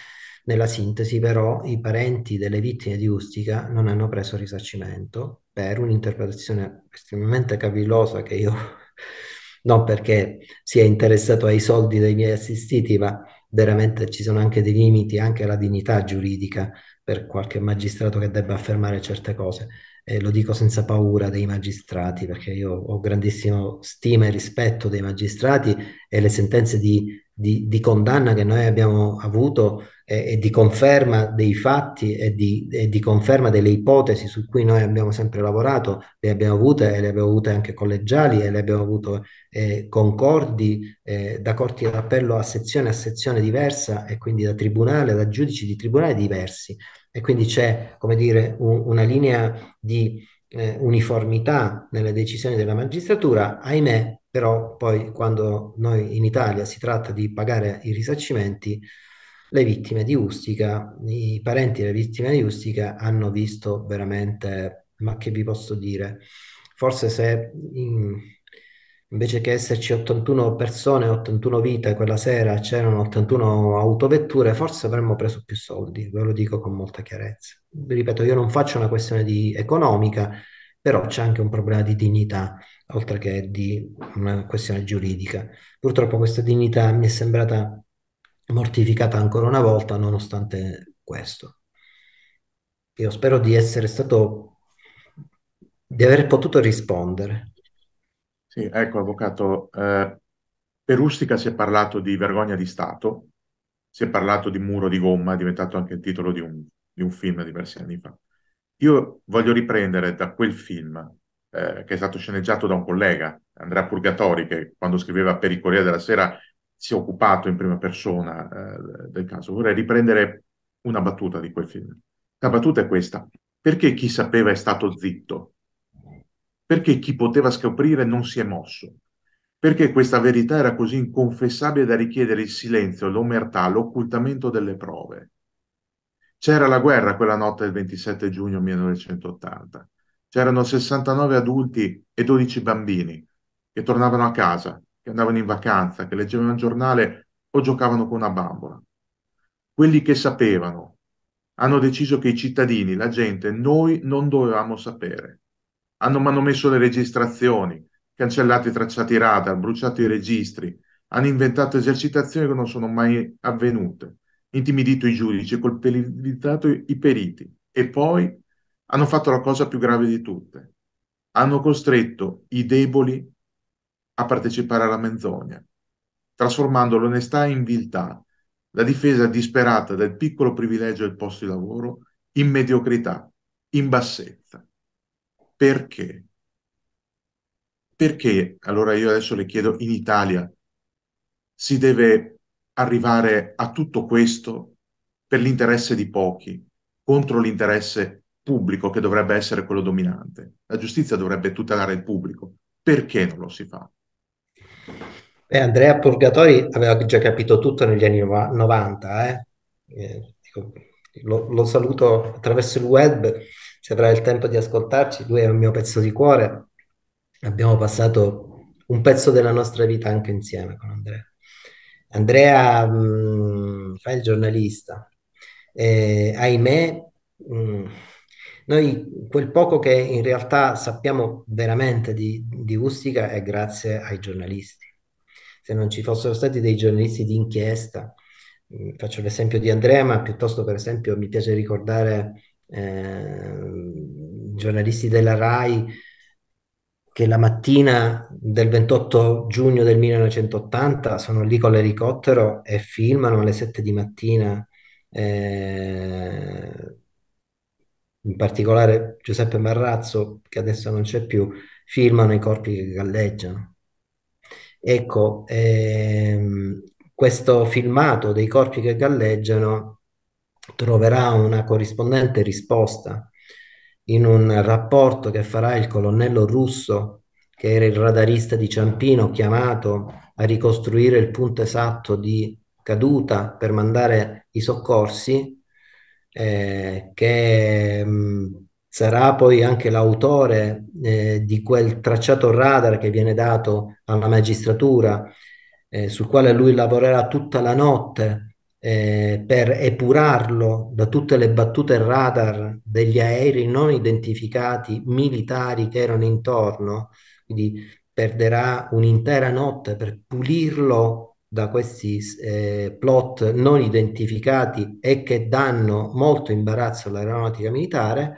Nella sintesi, però, i parenti delle vittime di Ustica non hanno preso risarcimento per un'interpretazione estremamente cavillosa che io, non perché sia interessato ai soldi dei miei assistiti, ma veramente ci sono anche dei limiti, anche alla dignità giuridica per qualche magistrato che debba affermare certe cose. E lo dico senza paura dei magistrati, perché io ho grandissimo stima e rispetto dei magistrati e le sentenze di, di, di condanna che noi abbiamo avuto e, e di conferma dei fatti e di, e di, conferma delle ipotesi su cui noi abbiamo sempre lavorato, le abbiamo avute e le abbiamo avute anche collegiali e le abbiamo avute eh, concordi eh, da corti d'appello a sezione a sezione diversa e quindi da tribunale, da giudici di tribunale diversi. E quindi c'è, come dire, un, una linea di eh, uniformità nelle decisioni della magistratura, ahimè, però poi quando noi in Italia si tratta di pagare i risarcimenti, le vittime di Ustica, i parenti delle vittime di Ustica hanno visto veramente, ma che vi posso dire, forse se in, invece che esserci 81 persone, 81 vite quella sera, c'erano 81 autovetture, forse avremmo preso più soldi, ve lo dico con molta chiarezza. Vi Ripeto, io non faccio una questione di economica, però c'è anche un problema di dignità, oltre che di una questione giuridica. Purtroppo questa dignità mi è sembrata mortificata ancora una volta nonostante questo. Io spero di essere stato, di aver potuto rispondere. Sì, ecco, avvocato, eh, per Ustica si è parlato di vergogna di Stato, si è parlato di muro di gomma, è diventato anche il titolo di un, di un film diversi anni fa. Io voglio riprendere da quel film eh, che è stato sceneggiato da un collega, Andrea Purgatori, che quando scriveva per il Corriere della Sera si è occupato in prima persona eh, del caso. Vorrei riprendere una battuta di quel film. La battuta è questa. Perché chi sapeva è stato zitto? Perché chi poteva scoprire non si è mosso? Perché questa verità era così inconfessabile da richiedere il silenzio, l'omertà, l'occultamento delle prove? C'era la guerra quella notte del 27 giugno 1980. C'erano 69 adulti e 12 bambini che tornavano a casa che andavano in vacanza, che leggevano il giornale o giocavano con una bambola. Quelli che sapevano hanno deciso che i cittadini, la gente, noi non dovevamo sapere. Hanno manomesso le registrazioni, cancellato i tracciati radar, bruciato i registri, hanno inventato esercitazioni che non sono mai avvenute, intimidito i giudici, colperizzato i periti e poi hanno fatto la cosa più grave di tutte. Hanno costretto i deboli a partecipare alla menzogna, trasformando l'onestà in viltà, la difesa disperata del piccolo privilegio del posto di lavoro in mediocrità, in bassezza. Perché? Perché, allora io adesso le chiedo, in Italia si deve arrivare a tutto questo per l'interesse di pochi, contro l'interesse pubblico che dovrebbe essere quello dominante. La giustizia dovrebbe tutelare il pubblico. Perché non lo si fa? Beh, Andrea Purgatori aveva già capito tutto negli anni 90, eh? eh lo, lo, saluto attraverso il web, se avrà il tempo di ascoltarci, lui è un mio pezzo di cuore, abbiamo passato un pezzo della nostra vita anche insieme con Andrea. Andrea mh, mm, fa il giornalista, eh, ahimè, mh, mm, noi quel poco che in realtà sappiamo veramente di, di Ustica è grazie ai giornalisti se non ci fossero stati dei giornalisti di inchiesta, mm, faccio l'esempio di Andrea, ma piuttosto per esempio mi piace ricordare eh, giornalisti della RAI che la mattina del 28 giugno del 1980 sono lì con l'elicottero e filmano alle 7 di mattina. Eh, in particolare Giuseppe Marrazzo, che adesso non c'è più, filmano i corpi che galleggiano. Ecco, ehm, questo filmato dei corpi che galleggiano troverà una corrispondente risposta in un rapporto che farà il colonnello russo, che era il radarista di Ciampino, chiamato a ricostruire il punto esatto di caduta per mandare i soccorsi, eh, che mh, mm, sarà poi anche l'autore eh, di quel tracciato radar che viene dato alla magistratura, eh, sul quale lui lavorerà tutta la notte eh, per epurarlo da tutte le battute radar degli aerei non identificati militari che erano intorno, quindi perderà un'intera notte per pulirlo da questi eh, plot non identificati e che danno molto imbarazzo all'aeronautica militare,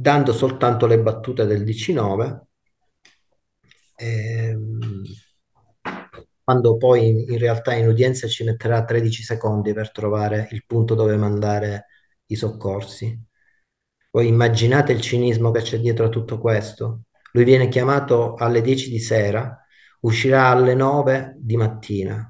dando soltanto le battute del 19. Ehm, quando poi in, in, realtà in udienza ci metterà 13 secondi per trovare il punto dove mandare i soccorsi. Voi immaginate il cinismo che c'è dietro a tutto questo. Lui viene chiamato alle 10 di sera, uscirà alle 9 di mattina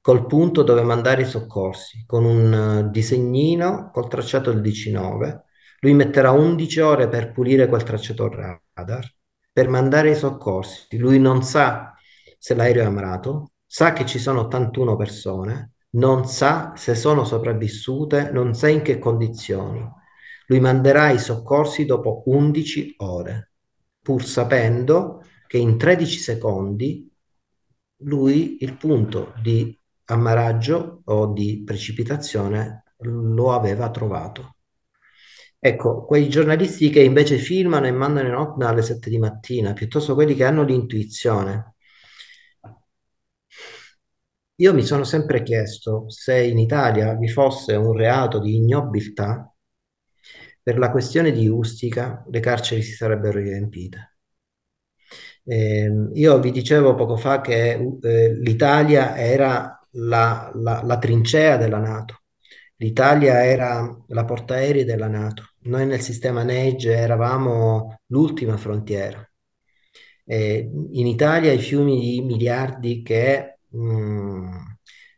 col punto dove mandare i soccorsi, con un eh, disegnino col tracciato del 19 lui metterà 11 ore per pulire quel tracciatore radar, per mandare i soccorsi. Lui non sa se l'aereo è amarato, sa che ci sono 81 persone, non sa se sono sopravvissute, non sa in che condizioni. Lui manderà i soccorsi dopo 11 ore, pur sapendo che in 13 secondi lui il punto di ammaraggio o di precipitazione lo aveva trovato. Ecco, quei giornalisti che invece filmano e mandano in onda alle 7 di mattina, piuttosto quelli che hanno l'intuizione. Io mi sono sempre chiesto se in Italia vi fosse un reato di ignobiltà, per la questione di Ustica le carceri si sarebbero riempite. Eh, io vi dicevo poco fa che eh, l'Italia era la, la, la trincea della Nato, l'Italia era la portaerei della Nato noi nel sistema NEGE eravamo l'ultima frontiera. Eh, in Italia i fiumi di miliardi che mh, mm,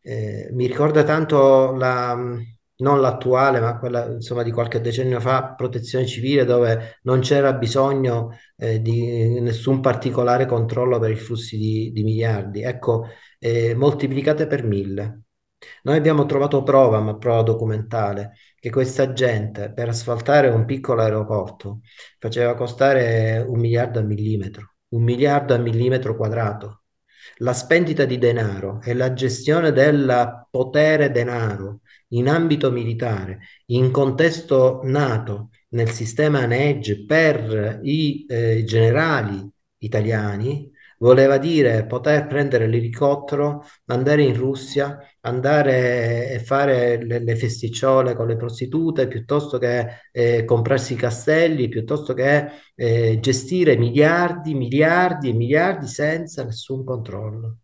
eh, mi ricorda tanto la, mm, non l'attuale, ma quella insomma di qualche decennio fa, protezione civile, dove non c'era bisogno eh, di nessun particolare controllo per i flussi di, di miliardi. Ecco, eh, moltiplicate per mille. Noi abbiamo trovato prova, ma prova documentale, che questa gente per asfaltare un piccolo aeroporto faceva costare un miliardo a millimetro, un miliardo a millimetro quadrato. La spendita di denaro e la gestione del potere denaro in ambito militare, in contesto NATO, nel sistema NEG per i eh, generali italiani, voleva dire poter prendere l'elicottero, andare in Russia, andare e fare le, le festicciole con le prostitute, piuttosto che eh, comprarsi i castelli, piuttosto che eh, gestire miliardi, miliardi e miliardi senza nessun controllo.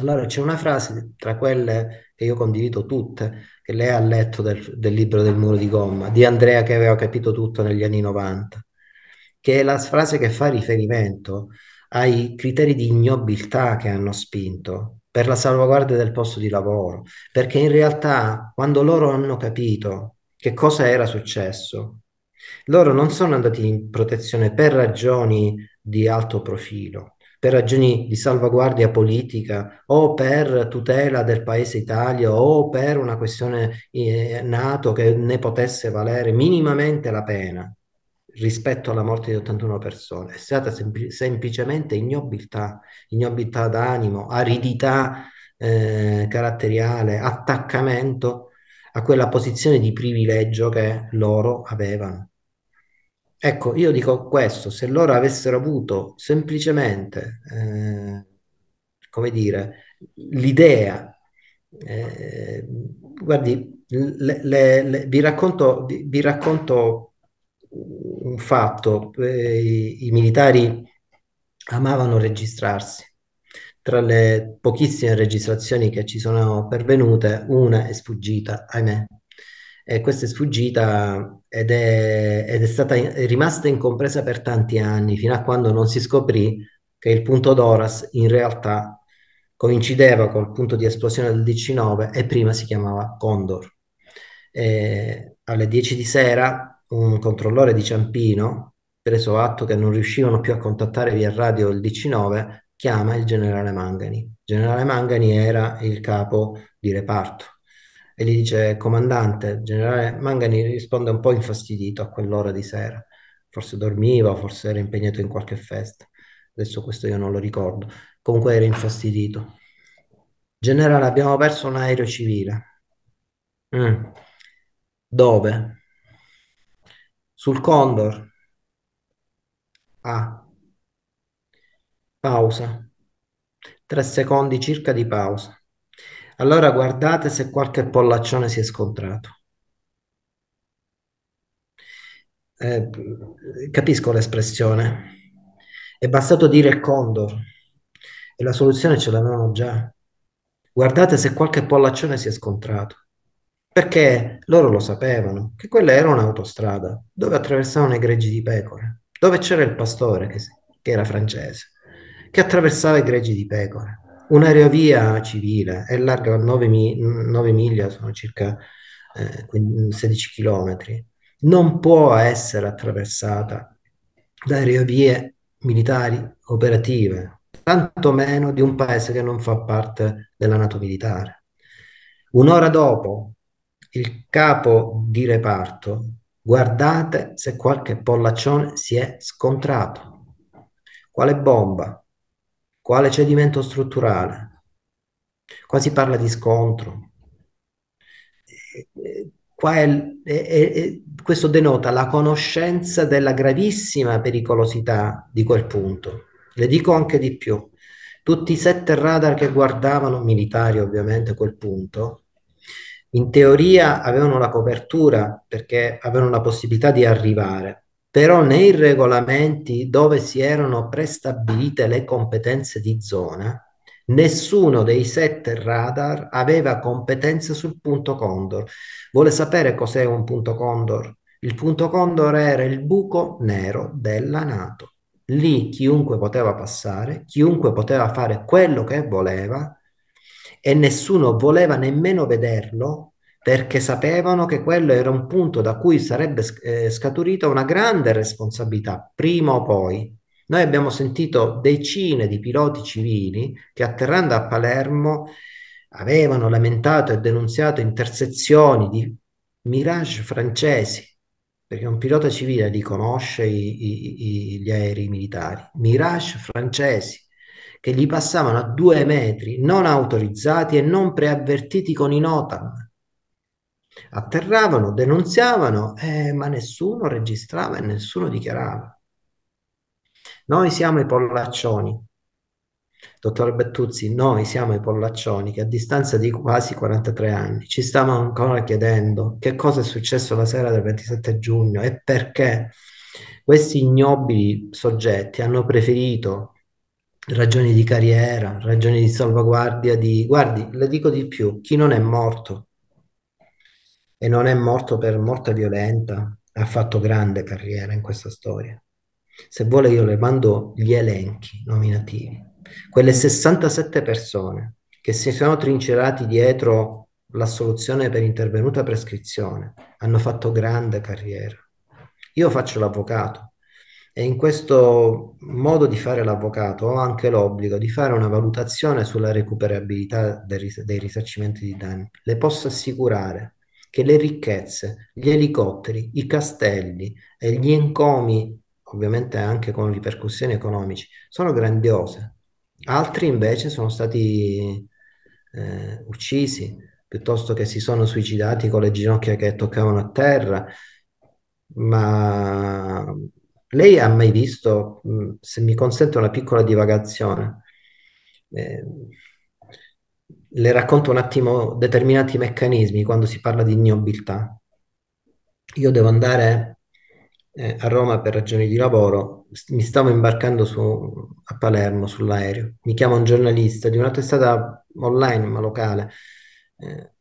Allora c'è una frase tra quelle che io condivido tutte, che lei ha letto del, del libro del muro di gomma, di Andrea che aveva capito tutto negli anni 90, che è la frase che fa riferimento ai criteri di ignobiltà che hanno spinto per la salvaguardia del posto di lavoro, perché in realtà quando loro hanno capito che cosa era successo, loro non sono andati in protezione per ragioni di alto profilo, per ragioni di salvaguardia politica o per tutela del paese Italia o per una questione eh, nato che ne potesse valere minimamente la pena rispetto alla morte di 81 persone, è stata sempl- semplicemente ignobilità, ignobilità d'animo, aridità eh, caratteriale, attaccamento a quella posizione di privilegio che loro avevano. Ecco, io dico questo, se loro avessero avuto semplicemente, eh, come dire, l'idea, eh, guardi, le, le, le, vi, racconto, vi, vi racconto un fatto, eh, i, i militari amavano registrarsi. Tra le pochissime registrazioni che ci sono pervenute, una è sfuggita, ahimè. E questa è sfuggita ed è, ed è stata è rimasta incompresa per tanti anni, fino a quando non si scoprì che il punto d'Oras in realtà coincideva col punto di esplosione del 19 e prima si chiamava Condor. E alle 10 di sera un controllore di Ciampino, preso atto che non riuscivano più a contattare via radio il 19, chiama il generale Mangani. Il generale Mangani era il capo di reparto e gli dice comandante, il generale Mangani risponde un po' infastidito a quell'ora di sera, forse dormiva, forse era impegnato in qualche festa, adesso questo io non lo ricordo, comunque era infastidito. Generale, abbiamo perso un aereo civile. Mm. Dove? Sul Condor. A. Ah. Pausa. Tre secondi circa di pausa. Allora guardate se qualche pollaccione si è scontrato. Eh, capisco l'espressione. È bastato dire condor e la soluzione ce l'avevano già. Guardate se qualche pollaccione si è scontrato perché loro lo sapevano che quella era un'autostrada dove attraversavano i greggi di pecore, dove c'era il pastore che, che era francese, che attraversava i greggi di pecore. Un'aerovia civile è larga 9, 9 miglia, sono circa eh, 16 chilometri, non può essere attraversata da aerovie militari operative, tanto meno di un paese che non fa parte della Nato militare. Un'ora dopo il capo di reparto, guardate se qualche pollaccione si è scontrato. Quale bomba? Quale cedimento strutturale? Qua si parla di scontro. Eh, qua è, è, è, questo denota la conoscenza della gravissima pericolosità di quel punto. Le dico anche di più. Tutti i sette radar che guardavano, militari ovviamente quel punto, in teoria avevano la copertura perché avevano la possibilità di arrivare, però nei regolamenti dove si erano prestabilite le competenze di zona, nessuno dei sette radar aveva competenze sul punto condor. Vuole sapere cos'è un punto condor? Il punto condor era il buco nero della Nato. Lì chiunque poteva passare, chiunque poteva fare quello che voleva, e nessuno voleva nemmeno vederlo perché sapevano che quello era un punto da cui sarebbe eh, scaturita una grande responsabilità, prima o poi. Noi abbiamo sentito decine di piloti civili che atterrando a Palermo avevano lamentato e denunziato intersezioni di mirage francesi, perché un pilota civile li conosce i, i, i, gli aerei militari, mirage francesi, che gli passavano a due metri, non autorizzati e non preavvertiti con i notam. Atterravano, denunziavano, eh, ma nessuno registrava e nessuno dichiarava. Noi siamo i pollaccioni. Dottor Bettuzzi, noi siamo i pollaccioni che a distanza di quasi 43 anni ci stiamo ancora chiedendo che cosa è successo la sera del 27 giugno e perché questi ignobili soggetti hanno preferito ragioni di carriera, ragioni di salvaguardia, di... Guardi, le dico di più, chi non è morto e non è morto per morte violenta ha fatto grande carriera in questa storia. Se vuole io le mando gli elenchi nominativi. Quelle 67 persone che si sono trincerati dietro l'assoluzione per intervenuta prescrizione hanno fatto grande carriera. Io faccio l'avvocato, e in questo modo di fare l'avvocato ho anche l'obbligo di fare una valutazione sulla recuperabilità dei risarcimento di danni. Le posso assicurare che le ricchezze, gli elicotteri, i castelli e gli encomi, ovviamente anche con ripercussioni economici, sono grandiose. Altri invece sono stati eh, uccisi, piuttosto che si sono suicidati con le ginocchia che toccavano a terra, ma lei ha mai visto, mm, se mi consente una piccola divagazione, eh, le racconto un attimo determinati meccanismi quando si parla di ignobilità. Io devo andare eh, a Roma per ragioni di lavoro, mi stavo imbarcando su, a Palermo sull'aereo, mi chiama un giornalista di una testata online ma locale, eh,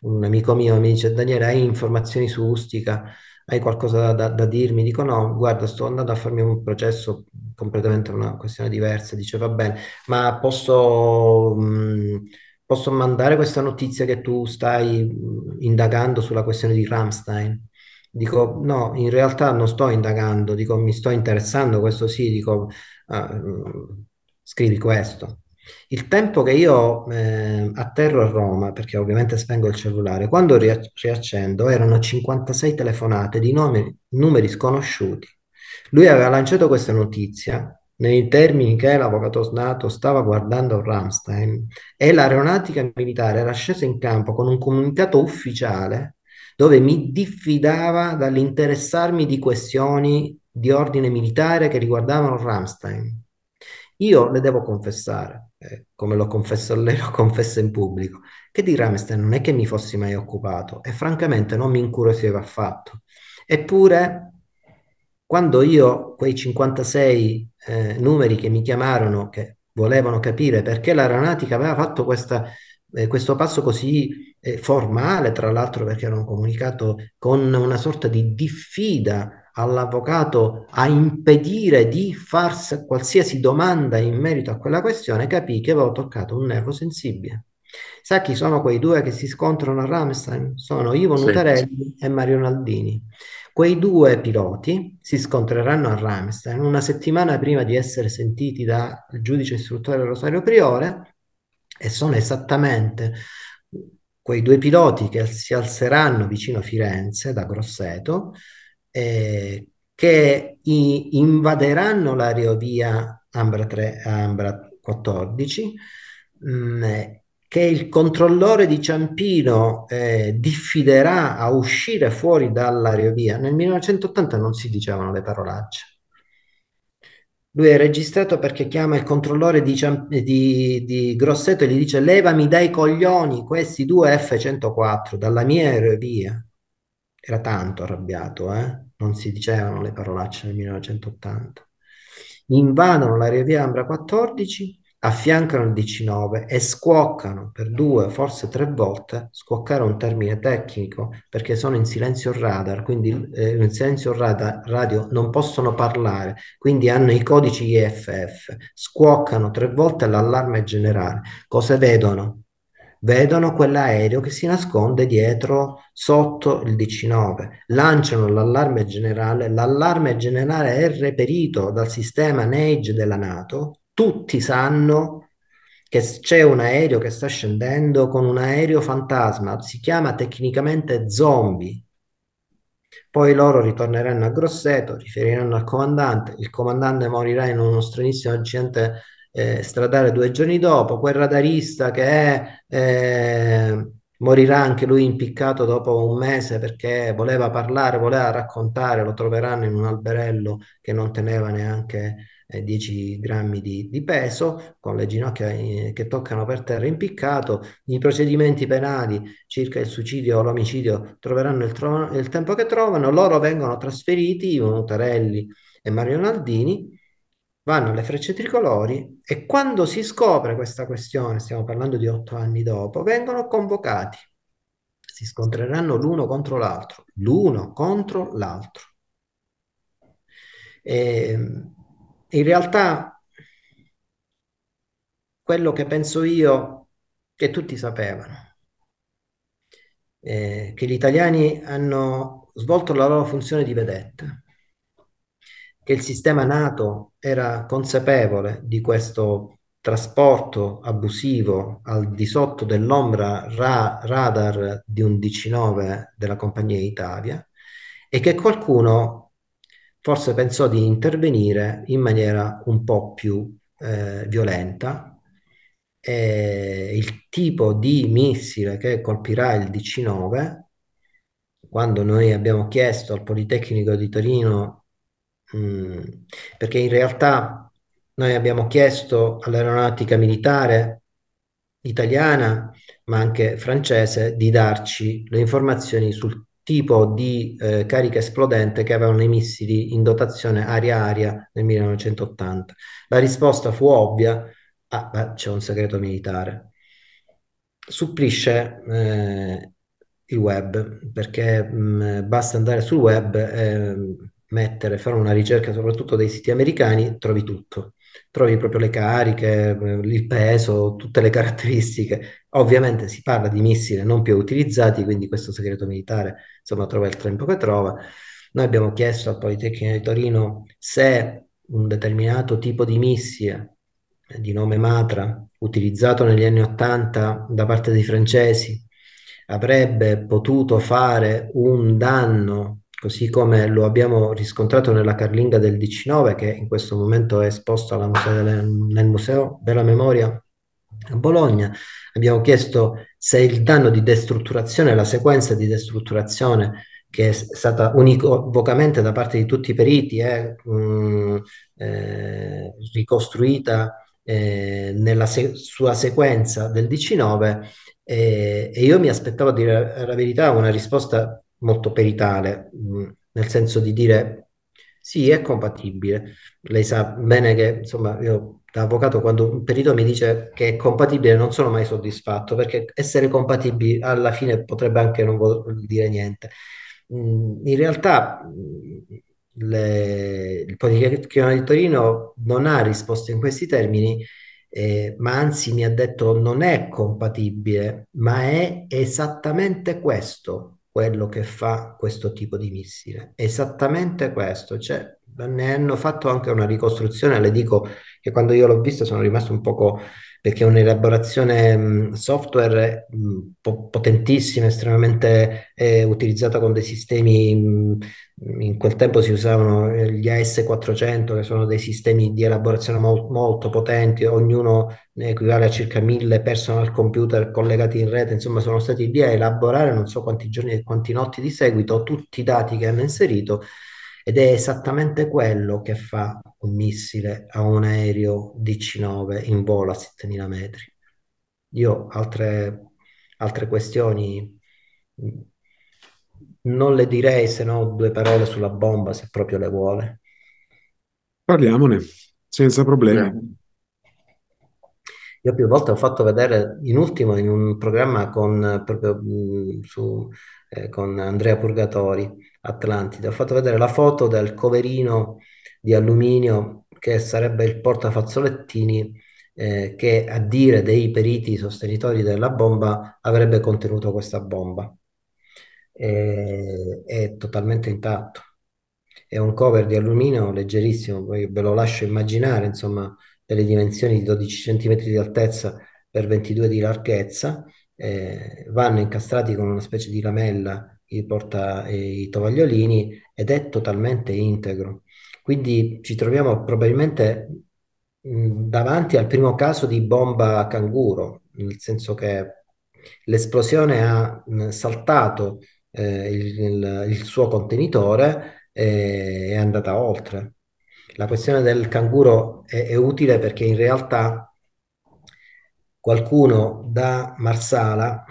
un amico mio mi dice Daniele hai informazioni su Ustica? hai qualcosa da, da, dirmi? Dico no, guarda, sto andando a farmi un processo completamente una questione diversa. Dice va bene, ma posso, mh, mhmm, posso mandare questa notizia che tu stai mhmm, indagando sulla questione di Ramstein? Dico no, in realtà non sto indagando, dico mi sto interessando, questo sì, dico uh, scrivi questo. Il tempo che io eh, atterro a Roma, perché ovviamente spengo il cellulare, quando ri- riaccendo erano 56 telefonate di nomi, numeri sconosciuti. Lui aveva lanciato questa notizia nei termini che l'avvocato Snato stava guardando Ramstein e l'aeronautica militare era scesa in campo con un comunicato ufficiale dove mi diffidava dall'interessarmi di questioni di ordine militare che riguardavano Ramstein. Io le devo confessare, eh, come lo confesso a lei, lo confesso in pubblico, che di Ramstein non è che mi fossi mai occupato e francamente non mi incuriosiva affatto. Eppure, quando io quei 56 eh, numeri che mi chiamarono, che volevano capire perché l'aeronautica aveva fatto questa, eh, questo passo così eh, formale, tra l'altro perché erano comunicato con una sorta di diffida all'avvocato a impedire di farsi qualsiasi domanda in merito a quella questione, capì che avevo toccato un nervo sensibile. Sa chi sono quei due che si scontrano a Ramstein? Sono Ivo sì. e Mario Naldini. Quei due piloti si scontreranno a Ramstein una settimana prima di essere sentiti dal giudice istruttore Rosario Priore e sono esattamente quei due piloti che si alzeranno vicino Firenze da Grosseto eh, che i, invaderanno l'ariovia Ambra 3 Ambra 14, mh, mm, eh, che il controllore di Ciampino eh, diffiderà a uscire fuori dall'ariovia. Nel 1980 non si dicevano le parolacce. Lui è registrato perché chiama il controllore di, di, di Grosseto e gli dice levami dai coglioni questi due F-104 dalla mia aerovia era tanto arrabbiato, eh? non si dicevano le parolacce nel 1980. Invadono la via Ambra 14, affiancano il 19 e squoccano per due, forse tre volte, squoccare un termine tecnico perché sono in silenzio radar, quindi eh, in silenzio radar, radio non possono parlare, quindi hanno i codici IFF, squoccano tre volte l'allarme generale. Cosa vedono? vedono quell'aereo che si nasconde dietro sotto il 19, lanciano l'allarme generale, l'allarme generale è reperito dal sistema NAGE della Nato, tutti sanno che c'è un aereo che sta scendendo con un aereo fantasma, si chiama tecnicamente zombie. Poi loro ritorneranno a Grosseto, riferiranno al comandante, il comandante morirà in uno stranissimo accidente eh, stradale due giorni dopo, quel radarista che è, eh, morirà anche lui impiccato dopo un mese perché voleva parlare, voleva raccontare, lo troveranno in un alberello che non teneva neanche 10 eh, grammi di, di, peso, con le ginocchia eh, che toccano per terra impiccato, i procedimenti penali circa il suicidio o l'omicidio troveranno il, tro- il tempo che trovano, loro vengono trasferiti, Monutarelli e Mario Naldini, vanno le frecce tricolori e quando si scopre questa questione, stiamo parlando di otto anni dopo, vengono convocati. Si scontreranno l'uno contro l'altro, l'uno contro l'altro. Ehm, in realtà quello che penso io, che tutti sapevano, eh, che gli italiani hanno svolto la loro funzione di vedetta, che il sistema nato era consapevole di questo trasporto abusivo al di sotto dell'ombra ra- radar di un 19 della compagnia Italia e che qualcuno forse pensò di intervenire in maniera un po' più eh, violenta. E il tipo di missile che colpirà il 19, quando noi abbiamo chiesto al Politecnico di Torino Mm, perché in realtà noi abbiamo chiesto all'aeronautica militare italiana, ma anche francese, di darci le informazioni sul tipo di eh, carica esplodente che avevano i missili in dotazione aria-aria nel 1980. La risposta fu ovvia, ah, beh, c'è un segreto militare. Supplisce eh, il web, perché mh, mm, basta andare sul web. Eh, mettere, fare una ricerca soprattutto dei siti americani, trovi tutto. Trovi proprio le cariche, eh, il peso, tutte le caratteristiche. Ovviamente si parla di missili non più utilizzati, quindi questo segreto militare, insomma, trova il tempo che trova. Noi abbiamo chiesto al Politecnico di Torino se un determinato tipo di missile eh, di nome Matra, utilizzato negli anni Ottanta da parte dei francesi, avrebbe potuto fare un danno così come lo abbiamo riscontrato nella Carlinga del 19 che in questo momento è esposta nel Museo della Memoria a Bologna. Abbiamo chiesto se il danno di destrutturazione, la sequenza di destrutturazione che è stata univocamente da parte di tutti i periti è mm, eh, ricostruita eh, nella se sua sequenza del 19 eh, e io mi aspettavo a dire la verità una risposta molto peritale, mh, mm, nel senso di dire sì, è compatibile. Lei sa bene che, insomma, io da avvocato quando un perito mi dice che è compatibile non sono mai soddisfatto, perché essere compatibili alla fine potrebbe anche non dire niente. Mh, mm, in realtà mh, mm, le, il Politecnico di Torino non ha risposto in questi termini, eh, ma anzi mi ha detto non è compatibile, ma è esattamente questo quello che fa questo tipo di missile. Esattamente questo, cioè, ne hanno fatto anche una ricostruzione, le dico che quando io l'ho vista sono rimasto un poco perché è un'elaborazione software mh, potentissima, estremamente eh, utilizzata con dei sistemi mh, in quel tempo si usavano eh, gli AS400 che sono dei sistemi di elaborazione molto, molto potenti, ognuno equivale a circa mille personal computer collegati in rete, insomma sono stati lì a elaborare non so quanti giorni e quanti notti di seguito tutti i dati che hanno inserito ed è esattamente quello che fa un missile a un aereo DC-9 in volo a 7000 metri. Io altre, altre questioni non le direi se no due parole sulla bomba, se proprio le vuole. Parliamone, senza problemi. Io più volte ho fatto vedere, in ultimo, in un programma con, eh, proprio, mm, su, eh, con Andrea Purgatori, Atlantide, ho fatto vedere la foto del coverino di alluminio che sarebbe il portafazzolettini eh, che a dire dei periti sostenitori della bomba avrebbe contenuto questa bomba è, è totalmente intatto. È un cover di alluminio leggerissimo, ve lo lascio immaginare, insomma, delle dimensioni di 12 cm di altezza per 22 di larghezza, eh, vanno incastrati con una specie di lamella che porta eh, i tovagliolini ed è totalmente integro. Quindi ci troviamo probabilmente mm, davanti al primo caso di bomba canguro, nel senso che l'esplosione ha mm, saltato eh, il, il, il, suo contenitore eh, è andata oltre. La questione del canguro è, è utile perché in realtà qualcuno da Marsala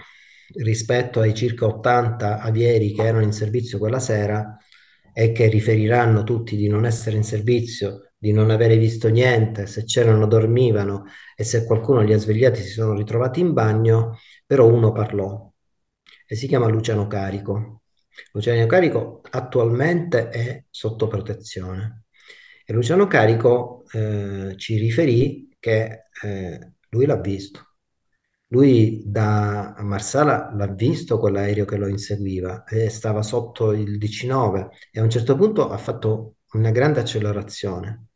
rispetto ai circa 80 avieri che erano in servizio quella sera e che riferiranno tutti di non essere in servizio, di non avere visto niente, se c'erano dormivano e se qualcuno li ha svegliati si sono ritrovati in bagno, però uno parlò e si chiama Luciano Carico. Luciano Carico attualmente è sotto protezione e Luciano Carico eh, ci riferì che eh, lui l'ha visto. Lui da Marsala l'ha visto quell'aereo che lo inseguiva e stava sotto il 19 e a un certo punto ha fatto una grande accelerazione.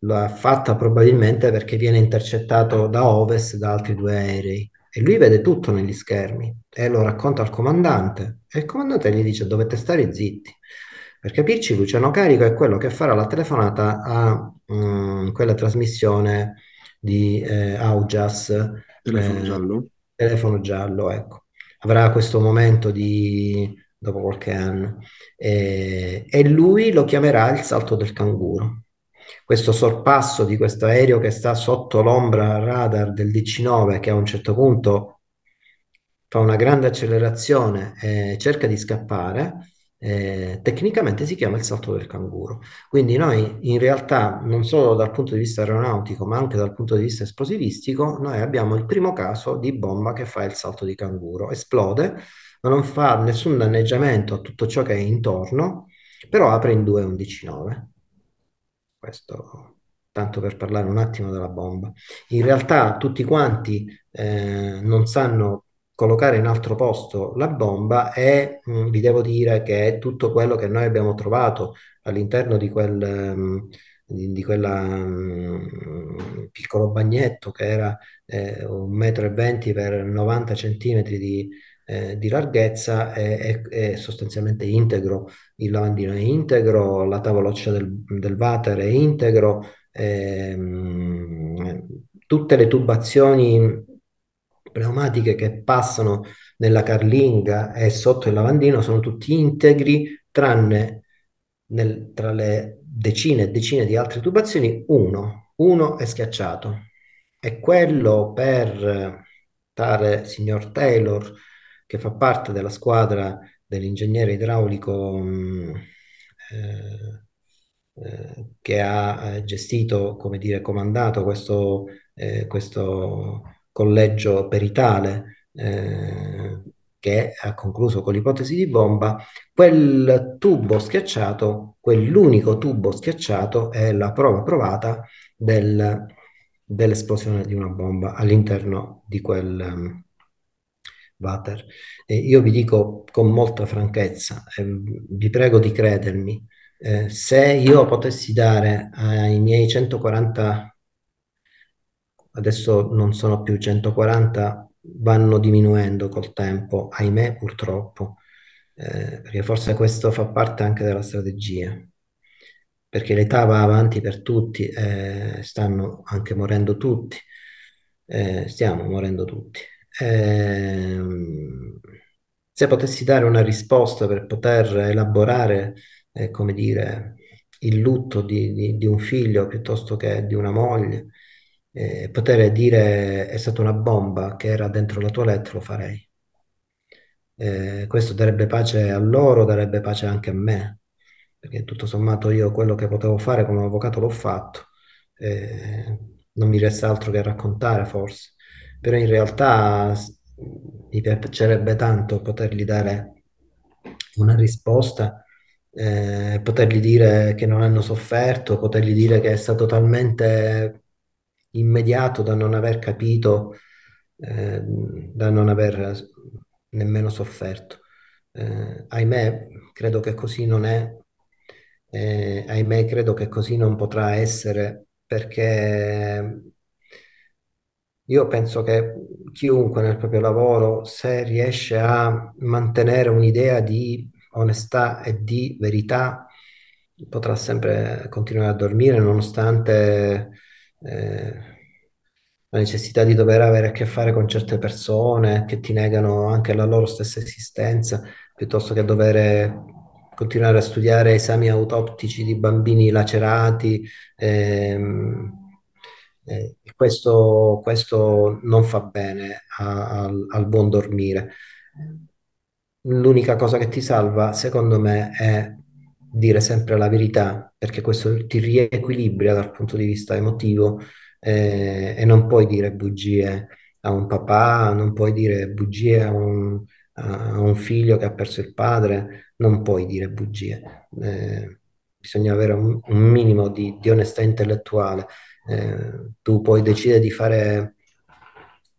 L'ha fatta probabilmente perché viene intercettato da ovest da altri due aerei e lui vede tutto negli schermi e lo racconta al comandante e il comandante gli dice dovete stare zitti. Per capirci Luciano Carico è quello che farà la telefonata a mh, mm, quella trasmissione di eh, Augias. Telefono eh, giallo. Telefono giallo, ecco. Avrà questo momento di dopo qualche anno eh, e lui lo chiamerà il salto del canguro questo sorpasso di questo aereo che sta sotto l'ombra radar del DC-9 che a un certo punto fa una grande accelerazione e cerca di scappare, eh, tecnicamente si chiama il salto del canguro. Quindi noi in realtà, non solo dal punto di vista aeronautico, ma anche dal punto di vista esplosivistico, noi abbiamo il primo caso di bomba che fa il salto di canguro. Esplode, ma non fa nessun danneggiamento a tutto ciò che è intorno, però apre in due un 19. Questo tanto per parlare un attimo della bomba. In realtà tutti quanti eh, non sanno collocare in altro posto la bomba e mh, mm, vi devo dire che è tutto quello che noi abbiamo trovato all'interno di, quel, mh, mm, di, quella mh, mm, piccolo bagnetto che era eh, 1,20 m per 90 cm di, eh, di larghezza è, è, è, sostanzialmente integro, il lavandino è integro, la tavoloccia del, del water è integro, ehm, tutte le tubazioni pneumatiche che passano nella carlinga e sotto il lavandino sono tutti integri tranne nel, tra le decine e decine di altre tubazioni uno, uno è schiacciato e quello per tale signor Taylor che fa parte della squadra dell'ingegnere idraulico mh, mm, eh, eh, che ha eh, gestito, come dire, comandato questo, eh, questo collegio peritale eh, che ha concluso con l'ipotesi di bomba, quel tubo schiacciato, quell'unico tubo schiacciato è la prova provata del, dell'esplosione di una bomba all'interno di quel Vater. E io vi dico con molta franchezza, eh, vi prego di credermi, eh, se io potessi dare ai miei 140, adesso non sono più 140, vanno diminuendo col tempo, ahimè purtroppo, eh, perché forse questo fa parte anche della strategia, perché l'età va avanti per tutti, eh, stanno anche morendo tutti, eh, stiamo morendo tutti Ehm, se potessi dare una risposta per poter elaborare, eh, come dire, il lutto di, di, di, un figlio piuttosto che di una moglie, eh, poter dire è stata una bomba che era dentro la tua lettera, lo farei. Eh, questo darebbe pace a loro, darebbe pace anche a me, perché tutto sommato io quello che potevo fare come avvocato l'ho fatto, eh, non mi resta altro che raccontare forse però in realtà mi piacerebbe tanto potergli dare una risposta, eh, potergli dire che non hanno sofferto, potergli dire che è stato talmente immediato da non aver capito, eh, da non aver nemmeno sofferto. Eh, ahimè, credo che così non è, eh, ahimè, credo che così non potrà essere perché io penso che chiunque nel proprio lavoro, se riesce a mantenere un'idea di onestà e di verità, potrà sempre continuare a dormire nonostante eh, la necessità di dover avere a che fare con certe persone che ti negano anche la loro stessa esistenza, piuttosto che dover continuare a studiare esami autoptici di bambini lacerati. Ehm, eh, questo, questo non fa bene a, al, al buon dormire. L'unica cosa che ti salva, secondo me, è dire sempre la verità, perché questo ti riequilibra dal punto di vista emotivo eh, e non puoi dire bugie a un papà, non puoi dire bugie a un, a un figlio che ha perso il padre, non puoi dire bugie. Eh, bisogna avere un, un minimo di, di onestà intellettuale. Eh, tu puoi decidere di fare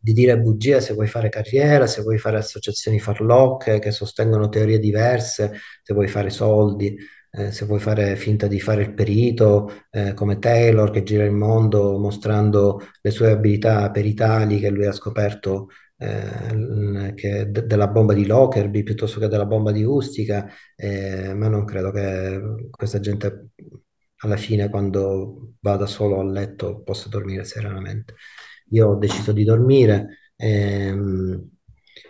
di dire bugia se vuoi fare carriera, se vuoi fare associazioni farlocche che sostengono teorie diverse, se vuoi fare soldi, eh, se vuoi fare finta di fare il perito eh, come Taylor che gira il mondo mostrando le sue abilità peritali che lui ha scoperto eh, che d- della bomba di Lockerbie piuttosto che della bomba di Ustica, eh, ma non credo che questa gente alla fine quando vado solo a letto posso dormire serenamente. Io ho deciso di dormire e, ehm,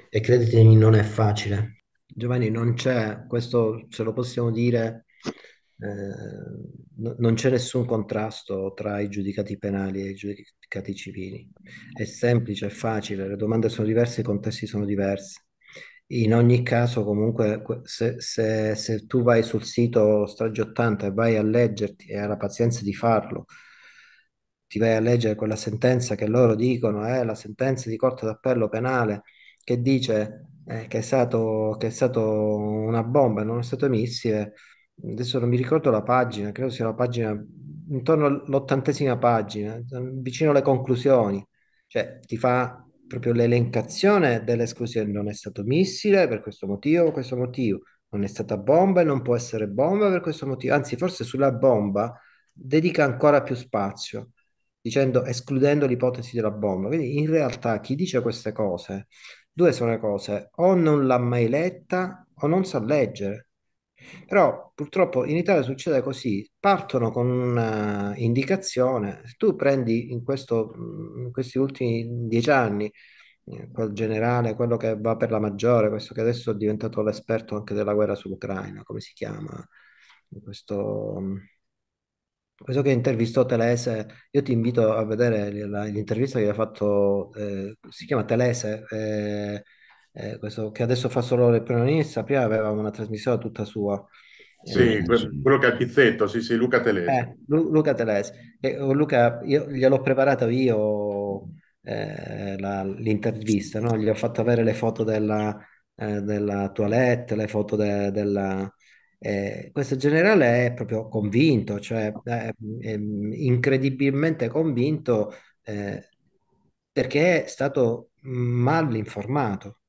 e credetemi non è facile. Giovanni, non c'è, questo ce lo possiamo dire, eh, non c'è nessun contrasto tra i giudicati penali e i giudicati civili. È semplice, è facile, le domande sono diverse, i contesti sono diversi. In ogni caso, comunque, se, se, se tu vai sul sito Strage 80 e vai a leggerti e hai la pazienza di farlo, ti vai a leggere quella sentenza che loro dicono è eh, la sentenza di corte d'appello penale che dice eh, che, è stato, che è stato una bomba, non è stato missile. Adesso non mi ricordo la pagina, credo sia la pagina intorno all'ottantesima pagina, vicino alle conclusioni. Cioè, ti fa proprio l'elencazione dell'esclusione non è stato missile per questo motivo, per questo motivo non è stata bomba e non può essere bomba per questo motivo, anzi forse sulla bomba dedica ancora più spazio dicendo escludendo l'ipotesi della bomba. Quindi in realtà chi dice queste cose, due sono le cose, o non l'ha mai letta o non sa leggere però purtroppo in Italia succede così, partono con un'indicazione, se tu prendi in, questo, in questi ultimi dieci anni eh, quel generale, quello che va per la maggiore, questo che adesso è diventato l'esperto anche della guerra sull'Ucraina, come si chiama? Questo, questo che intervistò Telese, io ti invito a vedere l'intervista che ha fatto, eh, si chiama Telese, eh, eh, questo, che adesso fa solo le protagonista, prima aveva una trasmissione tutta sua. Eh, sì, quello che ha il pizzetto, sì, sì, Luca Telesi. Eh, Lu- Luca Telesi. E, oh, Luca, io gliel'ho preparato io eh, l'intervista, no? gli ho fatto avere le foto della, eh, della toilette, le foto de- della... Eh, questo generale è proprio convinto, cioè è, è incredibilmente convinto eh, perché è stato mal informato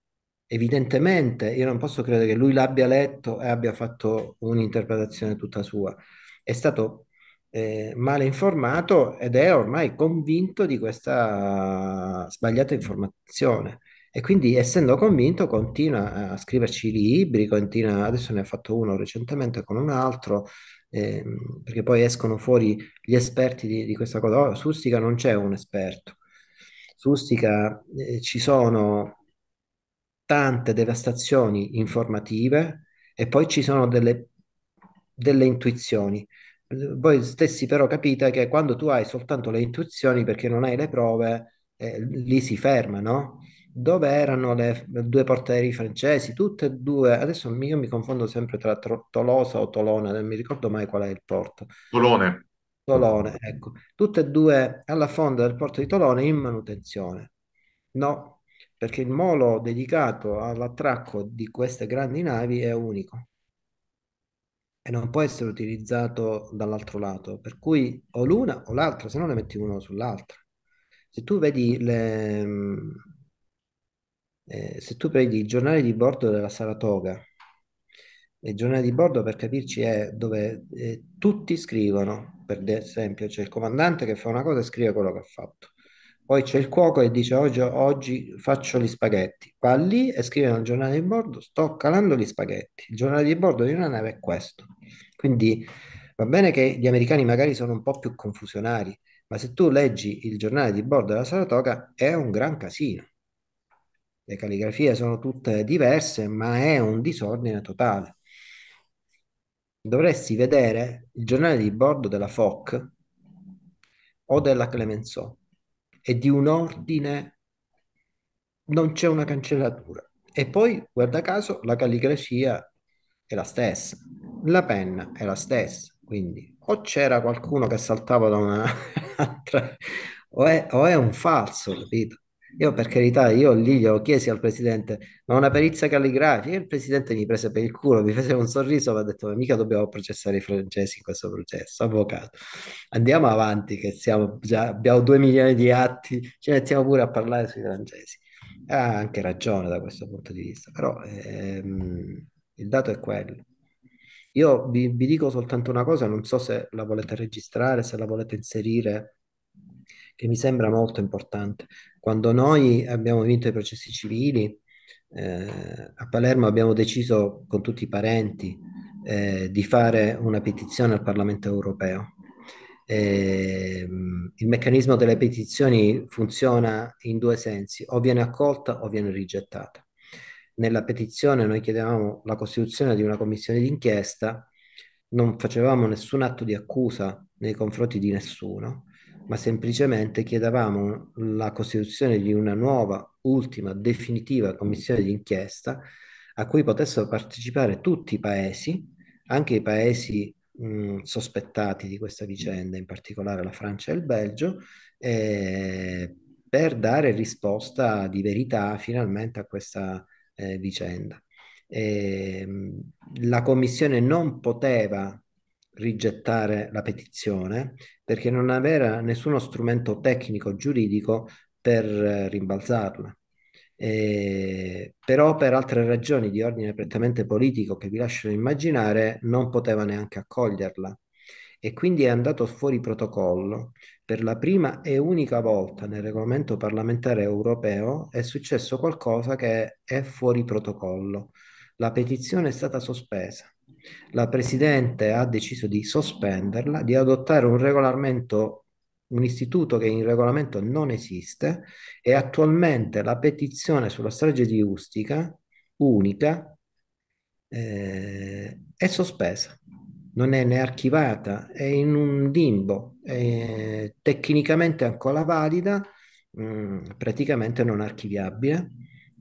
evidentemente io non posso credere che lui l'abbia letto e abbia fatto un'interpretazione tutta sua. È stato eh, male informato ed è ormai convinto di questa sbagliata informazione. E quindi, essendo convinto, continua a scriverci libri, continua, adesso ne ha fatto uno recentemente con un altro, ehm, perché poi escono fuori gli esperti di, di questa cosa. Oh, Sustica non c'è un esperto. Sustica eh, ci sono tante devastazioni informative e poi ci sono delle, delle intuizioni. Voi stessi però capite che quando tu hai soltanto le intuizioni perché non hai le prove, eh, lì si ferma, no? Dove erano le, le due portieri francesi? Tutte e due, adesso io mi confondo sempre tra Tolosa o Tolone, non mi ricordo mai qual è il porto. Tolone. Tolone, ecco. Tutte e due alla fonda del porto di Tolone in manutenzione. No, perché il molo dedicato all'attracco di queste grandi navi è unico e non può essere utilizzato dall'altro lato, per cui o l'una o l'altra, se no ne metti uno sull'altra. Se tu vedi le, mm, eh, se tu prendi il giornale di bordo della Saratoga, il giornale di bordo per capirci è dove eh, tutti scrivono, per esempio c'è il comandante che fa una cosa e scrive quello che ha fatto poi c'è il cuoco e dice oggi, oggi faccio gli spaghetti. Va lì e scrive nel giornale di bordo, sto calando gli spaghetti. Il giornale di bordo di una nave è questo. Quindi va bene che gli americani magari sono un po' più confusionari, ma se tu leggi il giornale di bordo della Saratoga è un gran casino. Le calligrafie sono tutte diverse, ma è un disordine totale. Dovresti vedere il giornale di bordo della FOC o della Clemenceau e di un ordine, non c'è una cancellatura. E poi, guarda caso, la calligrafia è la stessa, la penna è la stessa, quindi o c'era qualcuno che saltava da un'altra o, o è, un falso, capito? Io per carità, io lì ho chiesto al presidente, ma una perizia calligrafica? Il presidente mi prese per il culo, mi fece un sorriso, mi ha detto, mica dobbiamo processare i francesi in questo processo, avvocato. Andiamo avanti, che siamo già, abbiamo due milioni di atti, ci mettiamo pure a parlare sui francesi. Ha anche ragione da questo punto di vista, però ehm, il dato è quello. Io vi, vi, dico soltanto una cosa, non so se la volete registrare, se la volete inserire, che mi sembra molto importante. Quando noi abbiamo vinto i processi civili, eh, a Palermo abbiamo deciso con tutti i parenti eh, di fare una petizione al Parlamento europeo. Eh, il meccanismo delle petizioni funziona in due sensi, o viene accolta o viene rigettata. Nella petizione noi chiedevamo la costituzione di una commissione d'inchiesta, non facevamo nessun atto di accusa nei confronti di nessuno, ma semplicemente chiedevamo la costituzione di una nuova, ultima, definitiva commissione di inchiesta a cui potessero partecipare tutti i paesi, anche i paesi mh, sospettati di questa vicenda, in particolare la Francia e il Belgio, eh, per dare risposta di verità finalmente a questa eh, vicenda. Eh, la commissione non poteva rigettare la petizione perché non aveva nessuno strumento tecnico giuridico per eh, rimbalzarla. Eh, però per altre ragioni di ordine prettamente politico che vi lasciano immaginare non poteva neanche accoglierla e quindi è andato fuori protocollo. Per la prima e unica volta nel regolamento parlamentare europeo è successo qualcosa che è fuori protocollo. La petizione è stata sospesa la Presidente ha deciso di sospenderla, di adottare un regolamento, un istituto che in regolamento non esiste e attualmente la petizione sulla strage di Ustica, unica, eh, è sospesa, non è né archivata, è in un limbo, è tecnicamente ancora valida, mh, mm, praticamente non archiviabile.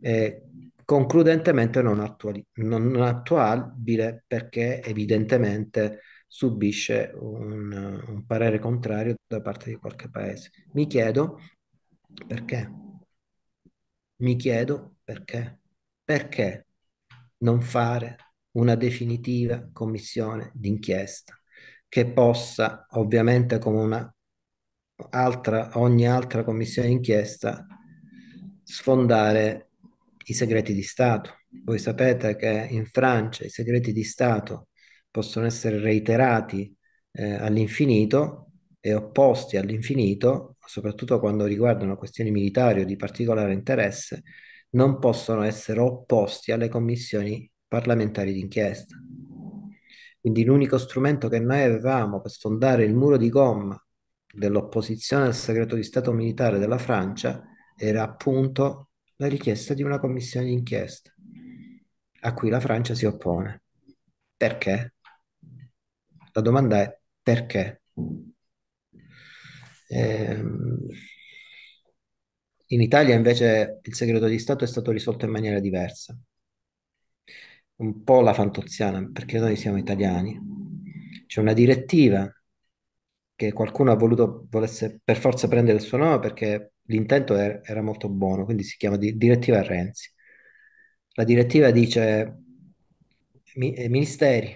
Eh, concludentemente non, attuali, non, attuabile perché evidentemente subisce un, un, parere contrario da parte di qualche paese. Mi chiedo perché. Mi chiedo perché. Perché non fare una definitiva commissione d'inchiesta che possa, ovviamente come una altra, ogni altra commissione d'inchiesta, sfondare i segreti di Stato. Voi sapete che in Francia i segreti di Stato possono essere reiterati eh, all'infinito e opposti all'infinito, soprattutto quando riguardano questioni militari o di particolare interesse, non possono essere opposti alle commissioni parlamentari d'inchiesta. Quindi l'unico strumento che noi avevamo per sfondare il muro di gomma dell'opposizione al segreto di Stato militare della Francia era appunto la richiesta di una commissione d'inchiesta, a cui la Francia si oppone. Perché? La domanda è perché? Ehm, in Italia invece il segreto di Stato è stato risolto in maniera diversa, un po' la fantoziana, perché noi siamo italiani. C'è una direttiva che qualcuno ha voluto volesse per forza prendere il suo nome perché l'intento er- era molto buono, quindi si chiama di- direttiva Renzi. La direttiva dice mi- eh, ministeri,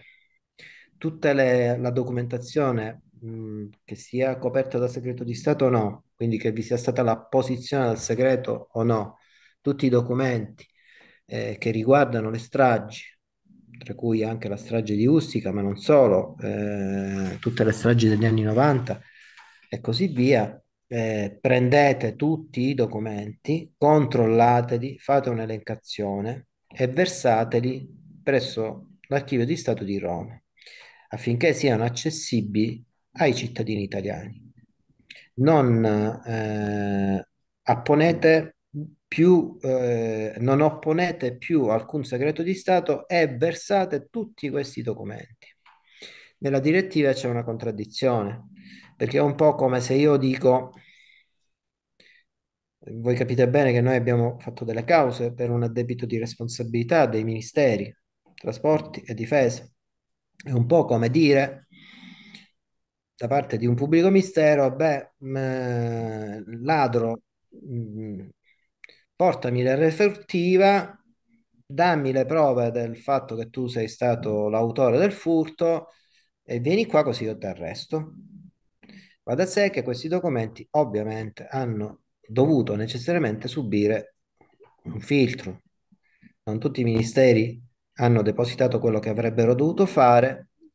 tutta le- la documentazione mh, che sia coperta da segreto di Stato o no, quindi che vi sia stata la posizione al segreto o no, tutti i documenti eh, che riguardano le stragi, tra cui anche la strage di Ustica, ma non solo, eh, tutte le stragi degli anni 90 e così via, eh, prendete tutti i documenti, controllateli, fate un'elencazione e versateli presso l'Archivio di Stato di Roma affinché siano accessibili ai cittadini italiani. Non eh, apponete più eh, non opponete più alcun segreto di Stato e versate tutti questi documenti. Nella direttiva c'è una contraddizione, perché è un po' come se io dico, voi capite bene che noi abbiamo fatto delle cause per un addebito di responsabilità dei ministeri, trasporti e difesa. È un po' come dire da parte di un pubblico ministero, beh, mh, mm, ladro mh, mm, portami la refurtiva, dammi le prove del fatto che tu sei stato l'autore del furto e vieni qua così io ti arresto. Va da sé che questi documenti ovviamente hanno dovuto necessariamente subire un filtro. Non tutti i ministeri hanno depositato quello che avrebbero dovuto fare, il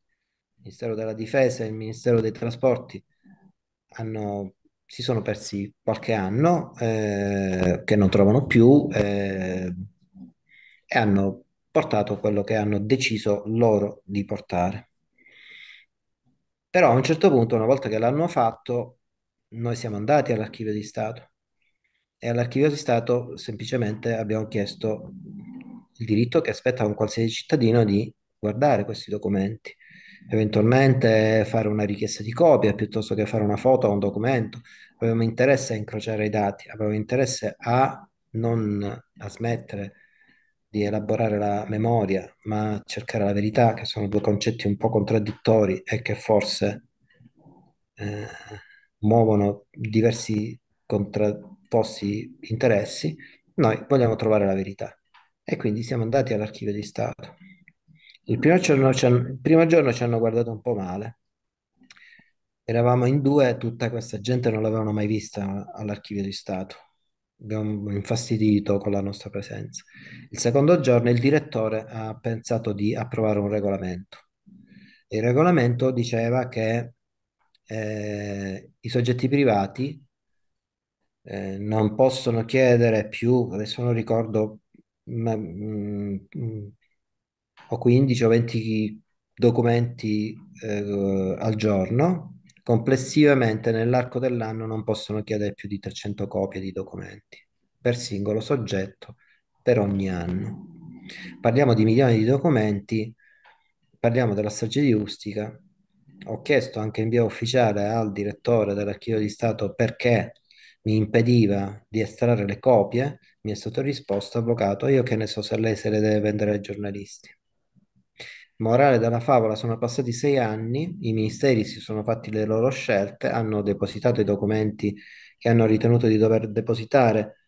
Ministero della Difesa e il Ministero dei Trasporti hanno si sono persi qualche anno eh, che non trovano più eh, e hanno portato quello che hanno deciso loro di portare. Però a un certo punto, una volta che l'hanno fatto, noi siamo andati all'archivio di Stato e all'archivio di Stato semplicemente abbiamo chiesto il diritto che aspetta un qualsiasi cittadino di guardare questi documenti eventualmente fare una richiesta di copia piuttosto che fare una foto o un documento. Avevamo interesse a incrociare i dati, avevamo interesse a non a smettere di elaborare la memoria, ma a cercare la verità, che sono due concetti un po' contraddittori e che forse eh, muovono diversi contrapposti interessi. Noi vogliamo trovare la verità e quindi siamo andati all'archivio di Stato. Il primo giorno, il primo giorno ci hanno guardato un po' male. Eravamo in due, tutta questa gente non l'avevano mai vista all'archivio di Stato. Abbiamo infastidito con la nostra presenza. Il secondo giorno il direttore ha pensato di approvare un regolamento. Il regolamento diceva che eh, i soggetti privati eh, non possono chiedere più, adesso non ricordo, ma, mh, mm, mm, ho 15 o 20 documenti eh, al giorno, complessivamente nell'arco dell'anno non possono chiedere più di 300 copie di documenti per singolo soggetto per ogni anno. Parliamo di milioni di documenti, parliamo della strage di Ustica. Ho chiesto anche in via ufficiale al direttore dell'archivio di Stato perché mi impediva di estrarre le copie, mi è stato risposto avvocato, io che ne so se lei se le deve vendere ai giornalisti. Morale della favola, sono passati sei anni, i ministeri si sono fatti le loro scelte, hanno depositato i documenti che hanno ritenuto di dover depositare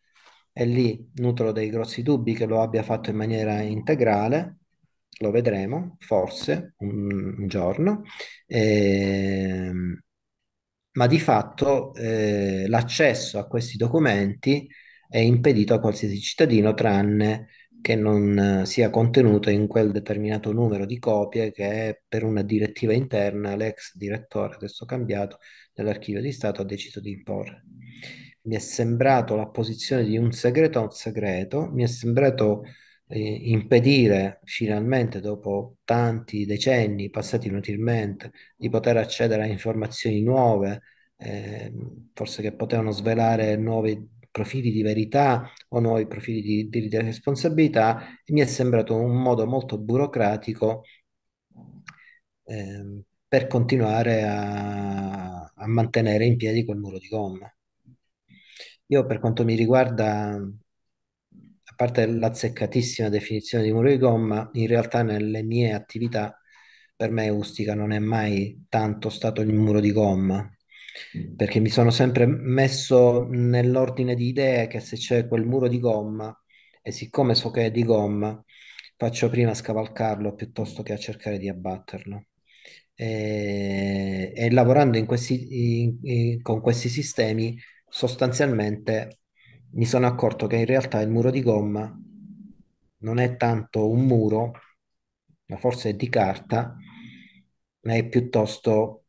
e lì nutro dei grossi dubbi che lo abbia fatto in maniera integrale, lo vedremo forse un, un giorno, eh, ma di fatto eh, l'accesso a questi documenti è impedito a qualsiasi cittadino tranne che non eh, sia contenuto in quel determinato numero di copie che per una direttiva interna l'ex direttore, adesso cambiato, dell'archivio di Stato ha deciso di imporre. Mi è sembrato la posizione di un segreto a un segreto, mi è sembrato eh, impedire finalmente dopo tanti decenni passati inutilmente di poter accedere a informazioni nuove, eh, forse che potevano svelare nuovi profili di verità o nuovi profili di diritti responsabilità e mi è sembrato un modo molto burocratico eh, per continuare a, a mantenere in piedi quel muro di gomma. Io per quanto mi riguarda a parte l'azzeccatissima definizione di muro di gomma, in realtà nelle mie attività per me Ustica non è mai tanto stato il muro di gomma, perché mi sono sempre messo nell'ordine di idee che se c'è quel muro di gomma e siccome so che è di gomma, faccio prima a scavalcarlo piuttosto che a cercare di abbatterlo. E, e lavorando in questi, in, in, con questi sistemi, sostanzialmente mi sono accorto che in realtà il muro di gomma non è tanto un muro, ma forse è di carta, ma è piuttosto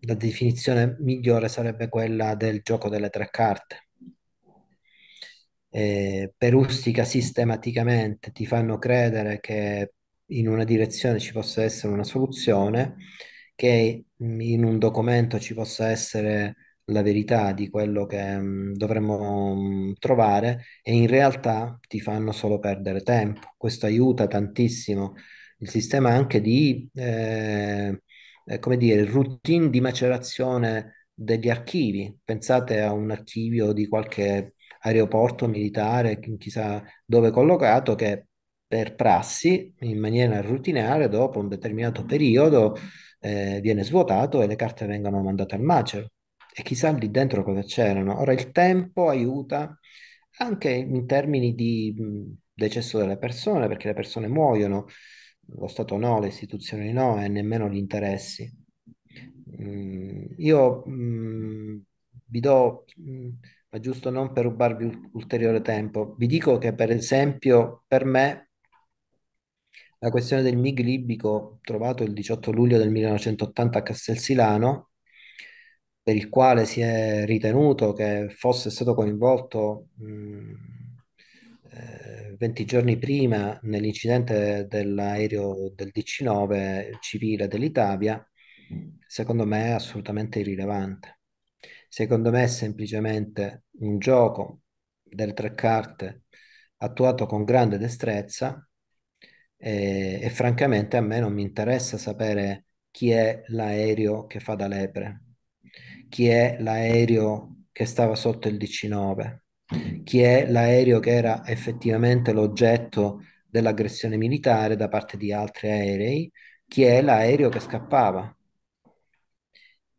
la definizione migliore sarebbe quella del gioco delle tre carte. Eh, perustica sistematicamente ti fanno credere che in una direzione ci possa essere una soluzione, che in un documento ci possa essere la verità di quello che mm, dovremmo mm, trovare e in realtà ti fanno solo perdere tempo. Questo aiuta tantissimo il sistema anche di eh, eh, come dire, routine di macerazione degli archivi. Pensate a un archivio di qualche aeroporto militare, chissà dove collocato, che per prassi, in maniera routinaria, dopo un determinato periodo eh, viene svuotato e le carte vengono mandate al macero. E chissà lì dentro cosa c'erano. Ora il tempo aiuta anche in termini di decesso delle persone, perché le persone muoiono, lo Stato no, le istituzioni no e nemmeno gli interessi. Mm, io mm, vi do, mm, ma giusto non per rubarvi ulteriore tempo, vi dico che per esempio per me la questione del MIG libico trovato il 18 luglio del 1980 a Castelsilano, per il quale si è ritenuto che fosse stato coinvolto mm, 20 eh, giorni prima, nell'incidente dell'aereo del 19 civile dell'Italia, secondo me è assolutamente irrilevante. Secondo me è semplicemente un gioco delle tre carte attuato con grande destrezza e, e francamente a me non mi interessa sapere chi è l'aereo che fa da lepre, chi è l'aereo che stava sotto il 19, chi è l'aereo che era effettivamente l'oggetto dell'aggressione militare da parte di altri aerei, chi è l'aereo che scappava.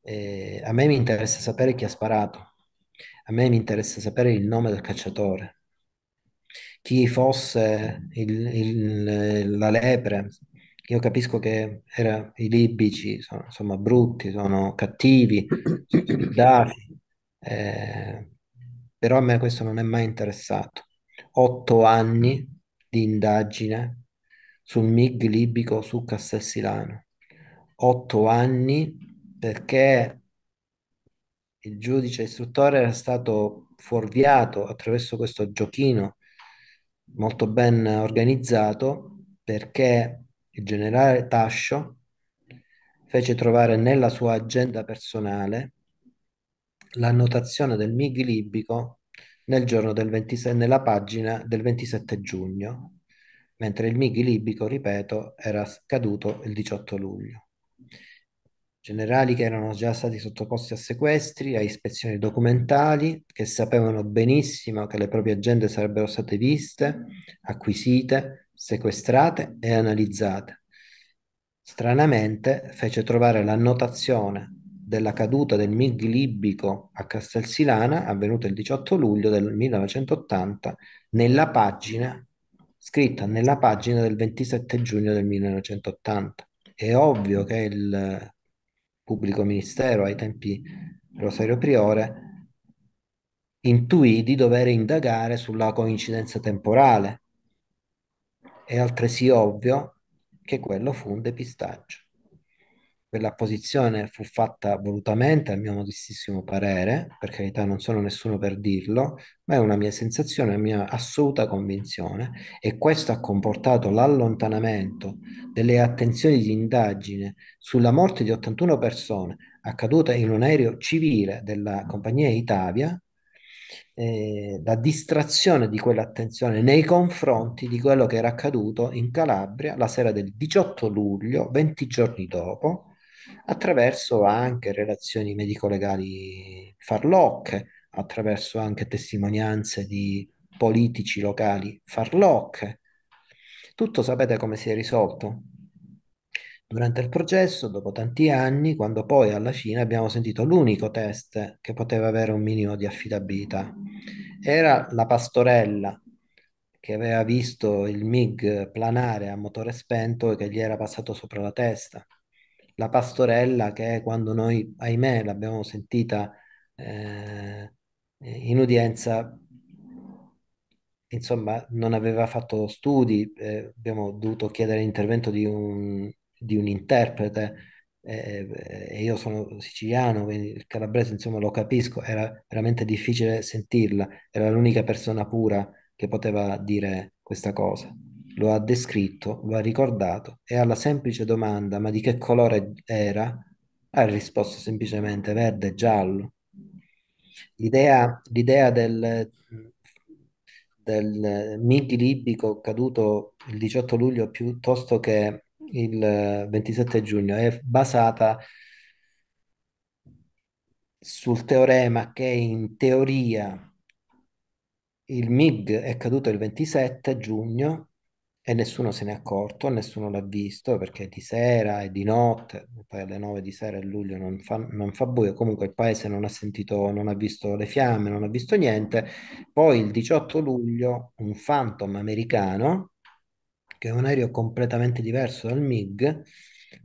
Eh, a me mi interessa sapere chi ha sparato, a me mi interessa sapere il nome del cacciatore, chi fosse il, il, la lepre. Io capisco che era, i libici sono insomma, brutti, sono cattivi, sono eh, però a me questo non è mai interessato. Otto anni di indagine sul MIG libico su Castelsilano, otto anni perché il giudice istruttore era stato fuorviato attraverso questo giochino molto ben organizzato perché il generale Tascio fece trovare nella sua agenda personale l'annotazione del MIG libico nel giorno del 26, nella pagina del 27 giugno, mentre il MIG libico, ripeto, era scaduto il 18 luglio. Generali che erano già stati sottoposti a sequestri, a ispezioni documentali, che sapevano benissimo che le proprie agende sarebbero state viste, acquisite, sequestrate e analizzate. Stranamente fece trovare l'annotazione della caduta del MIG libico a Castelsilana, avvenuta il 18 luglio del 1980, nella pagina, scritta nella pagina del 27 giugno del 1980. È ovvio che il pubblico ministero ai tempi Rosario Priore intuì di dover indagare sulla coincidenza temporale. È altresì ovvio che quello fu un depistaggio quella posizione fu fatta volutamente, a mio modestissimo parere, per carità non sono nessuno per dirlo, ma è una mia sensazione, una mia assoluta convinzione e questo ha comportato l'allontanamento delle attenzioni di indagine sulla morte di 81 persone accaduta in un aereo civile della compagnia Itavia, eh, la distrazione di quell'attenzione nei confronti di quello che era accaduto in Calabria la sera del 18 luglio, 20 giorni dopo, attraverso anche relazioni medico-legali farlocche, attraverso anche testimonianze di politici locali farlocche. Tutto sapete come si è risolto? Durante il processo, dopo tanti anni, quando poi alla fine abbiamo sentito l'unico test che poteva avere un minimo di affidabilità, era la pastorella che aveva visto il MiG planare a motore spento e che gli era passato sopra la testa la pastorella che quando noi, ahimè, l'abbiamo sentita eh, in udienza, insomma, non aveva fatto studi, eh, abbiamo dovuto chiedere l'intervento di un, di un interprete eh, eh e io sono siciliano, quindi il calabrese, insomma, lo capisco, era veramente difficile sentirla, era l'unica persona pura che poteva dire questa cosa. Lo ha descritto, lo ha ricordato e alla semplice domanda ma di che colore era, ha risposto semplicemente verde e giallo. L'idea, l'idea del, del MIG libico caduto il 18 luglio piuttosto che il 27 giugno è basata sul teorema che in teoria il MIG è caduto il 27 giugno e nessuno se n'è accorto, nessuno l'ha visto perché è di sera, e di notte, poi alle 9 di sera a luglio non fa, non fa, buio, comunque il paese non ha sentito, non ha visto le fiamme, non ha visto niente. Poi il 18 luglio un Phantom americano, che è un aereo completamente diverso dal MiG,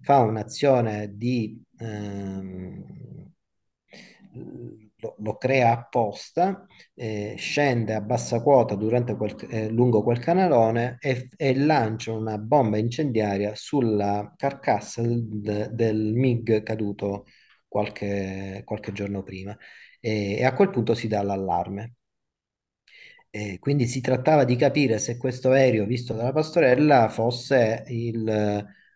fa un'azione di... Ehm, lo, lo crea apposta, eh, scende a bassa quota quel, eh, lungo quel canalone e, e, lancia una bomba incendiaria sulla carcassa del, del MIG caduto qualche, qualche giorno prima e, e a quel punto si dà l'allarme. E quindi si trattava di capire se questo aereo visto dalla pastorella fosse il,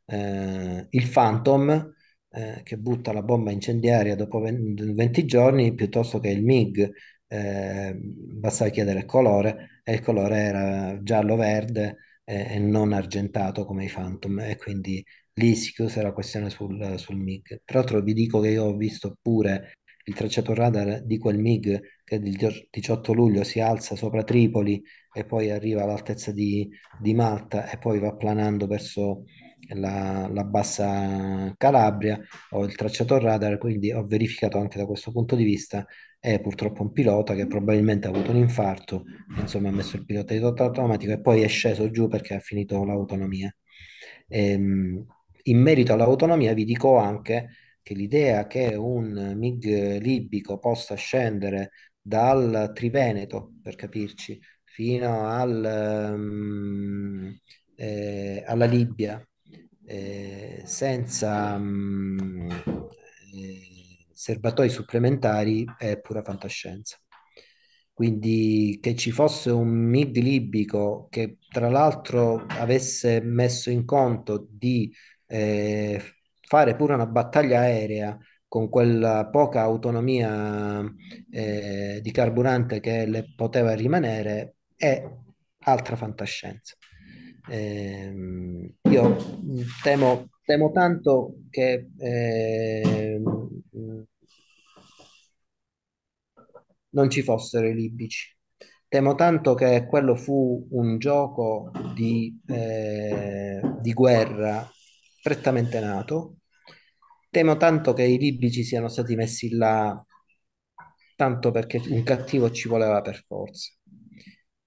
eh, il Phantom eh, che butta la bomba incendiaria dopo 20 giorni piuttosto che il MIG. Eh, bastava chiedere il colore e il colore era giallo-verde e, e, non argentato come i Phantom e quindi lì si chiuse la questione sul, sul MIG. Tra l'altro vi dico che io ho visto pure il tracciato radar di quel MiG che il 18 luglio si alza sopra Tripoli e poi arriva all'altezza di, di Malta e poi va planando verso la, la, bassa Calabria, ho il tracciator radar, quindi ho verificato anche da questo punto di vista. È purtroppo un pilota che probabilmente ha avuto un infarto, insomma ha messo il pilota di tutto automatico e poi è sceso giù perché ha finito l'autonomia. Ehm, in merito all'autonomia vi dico anche che l'idea che un MIG libico possa scendere dal Triveneto, per capirci, fino al, um, eh, alla Libia eh, senza mh, mm, eh, serbatoi supplementari è pura fantascienza. Quindi che ci fosse un mid libico che tra l'altro avesse messo in conto di eh, fare pure una battaglia aerea con quella poca autonomia eh, di carburante che le poteva rimanere è altra fantascienza. Eh, io temo, temo, tanto che eh, non ci fossero i libici. Temo tanto che quello fu un gioco di, eh, di guerra prettamente nato. Temo tanto che i libici siano stati messi là tanto perché un cattivo ci voleva per forza.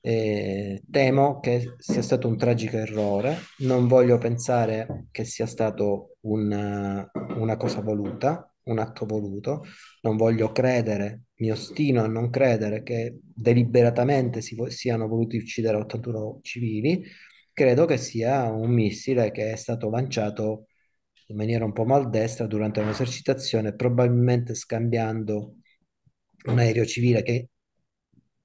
Eh, temo che sia stato un tragico errore, non voglio pensare che sia stato un, una cosa voluta, un atto voluto, non voglio credere, mi ostino a non credere che deliberatamente si vo- siano voluti uccidere 81 civili, credo che sia un missile che è stato lanciato in maniera un po' maldestra durante un'esercitazione, probabilmente scambiando un aereo civile che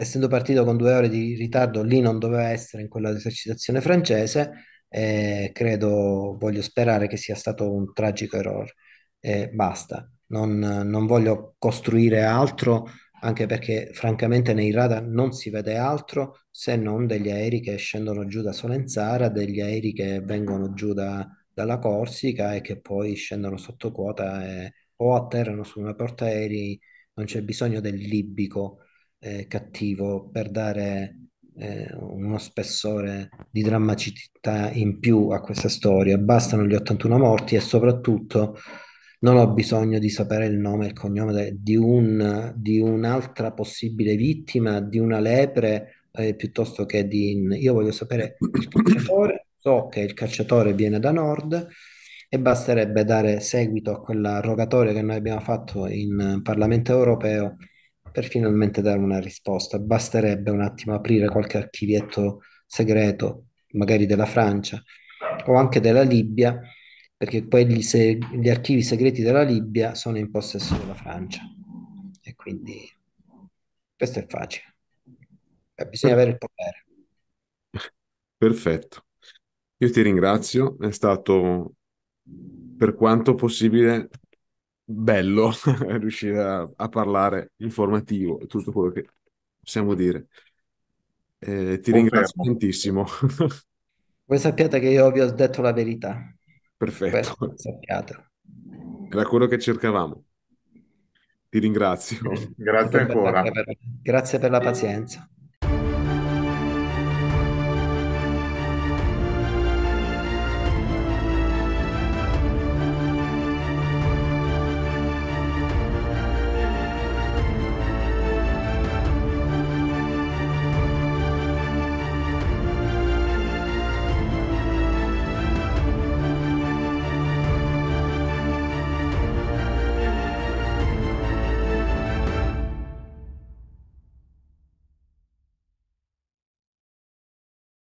essendo partito con due ore di ritardo, lì non doveva essere in quella esercitazione francese, e credo, voglio sperare che sia stato un tragico errore. Eh, basta, non, non voglio costruire altro, anche perché francamente nei radar non si vede altro se non degli aerei che scendono giù da Solenzara, degli aerei che vengono giù da, dalla Corsica e che poi scendono sotto quota e, o atterrano su una portaerei, non c'è bisogno del libico eh, cattivo per dare eh, uno spessore di drammaticità in più a questa storia. Bastano gli 81 morti e soprattutto non ho bisogno di sapere il nome e il cognome de- di, un, di, un'altra possibile vittima, di una lepre, eh, piuttosto che di... Io voglio sapere il cacciatore, so che il cacciatore viene da nord e basterebbe dare seguito a quella rogatoria che noi abbiamo fatto in Parlamento europeo per finalmente dare una risposta. Basterebbe un attimo aprire qualche archivietto segreto, magari della Francia o anche della Libia, perché poi se- gli archivi segreti della Libia sono in possesso della Francia. E quindi questo è facile. Beh, bisogna avere il potere. Perfetto. Io ti ringrazio, è stato per quanto possibile bello riuscire a, a, parlare informativo, è tutto quello che possiamo dire. Eh, ti Confermo. ringrazio tantissimo. Voi sappiate che io vi ho detto la verità. Perfetto. Questo, sappiate. Era quello che cercavamo. Ti ringrazio. Grazie ancora. grazie per la pazienza.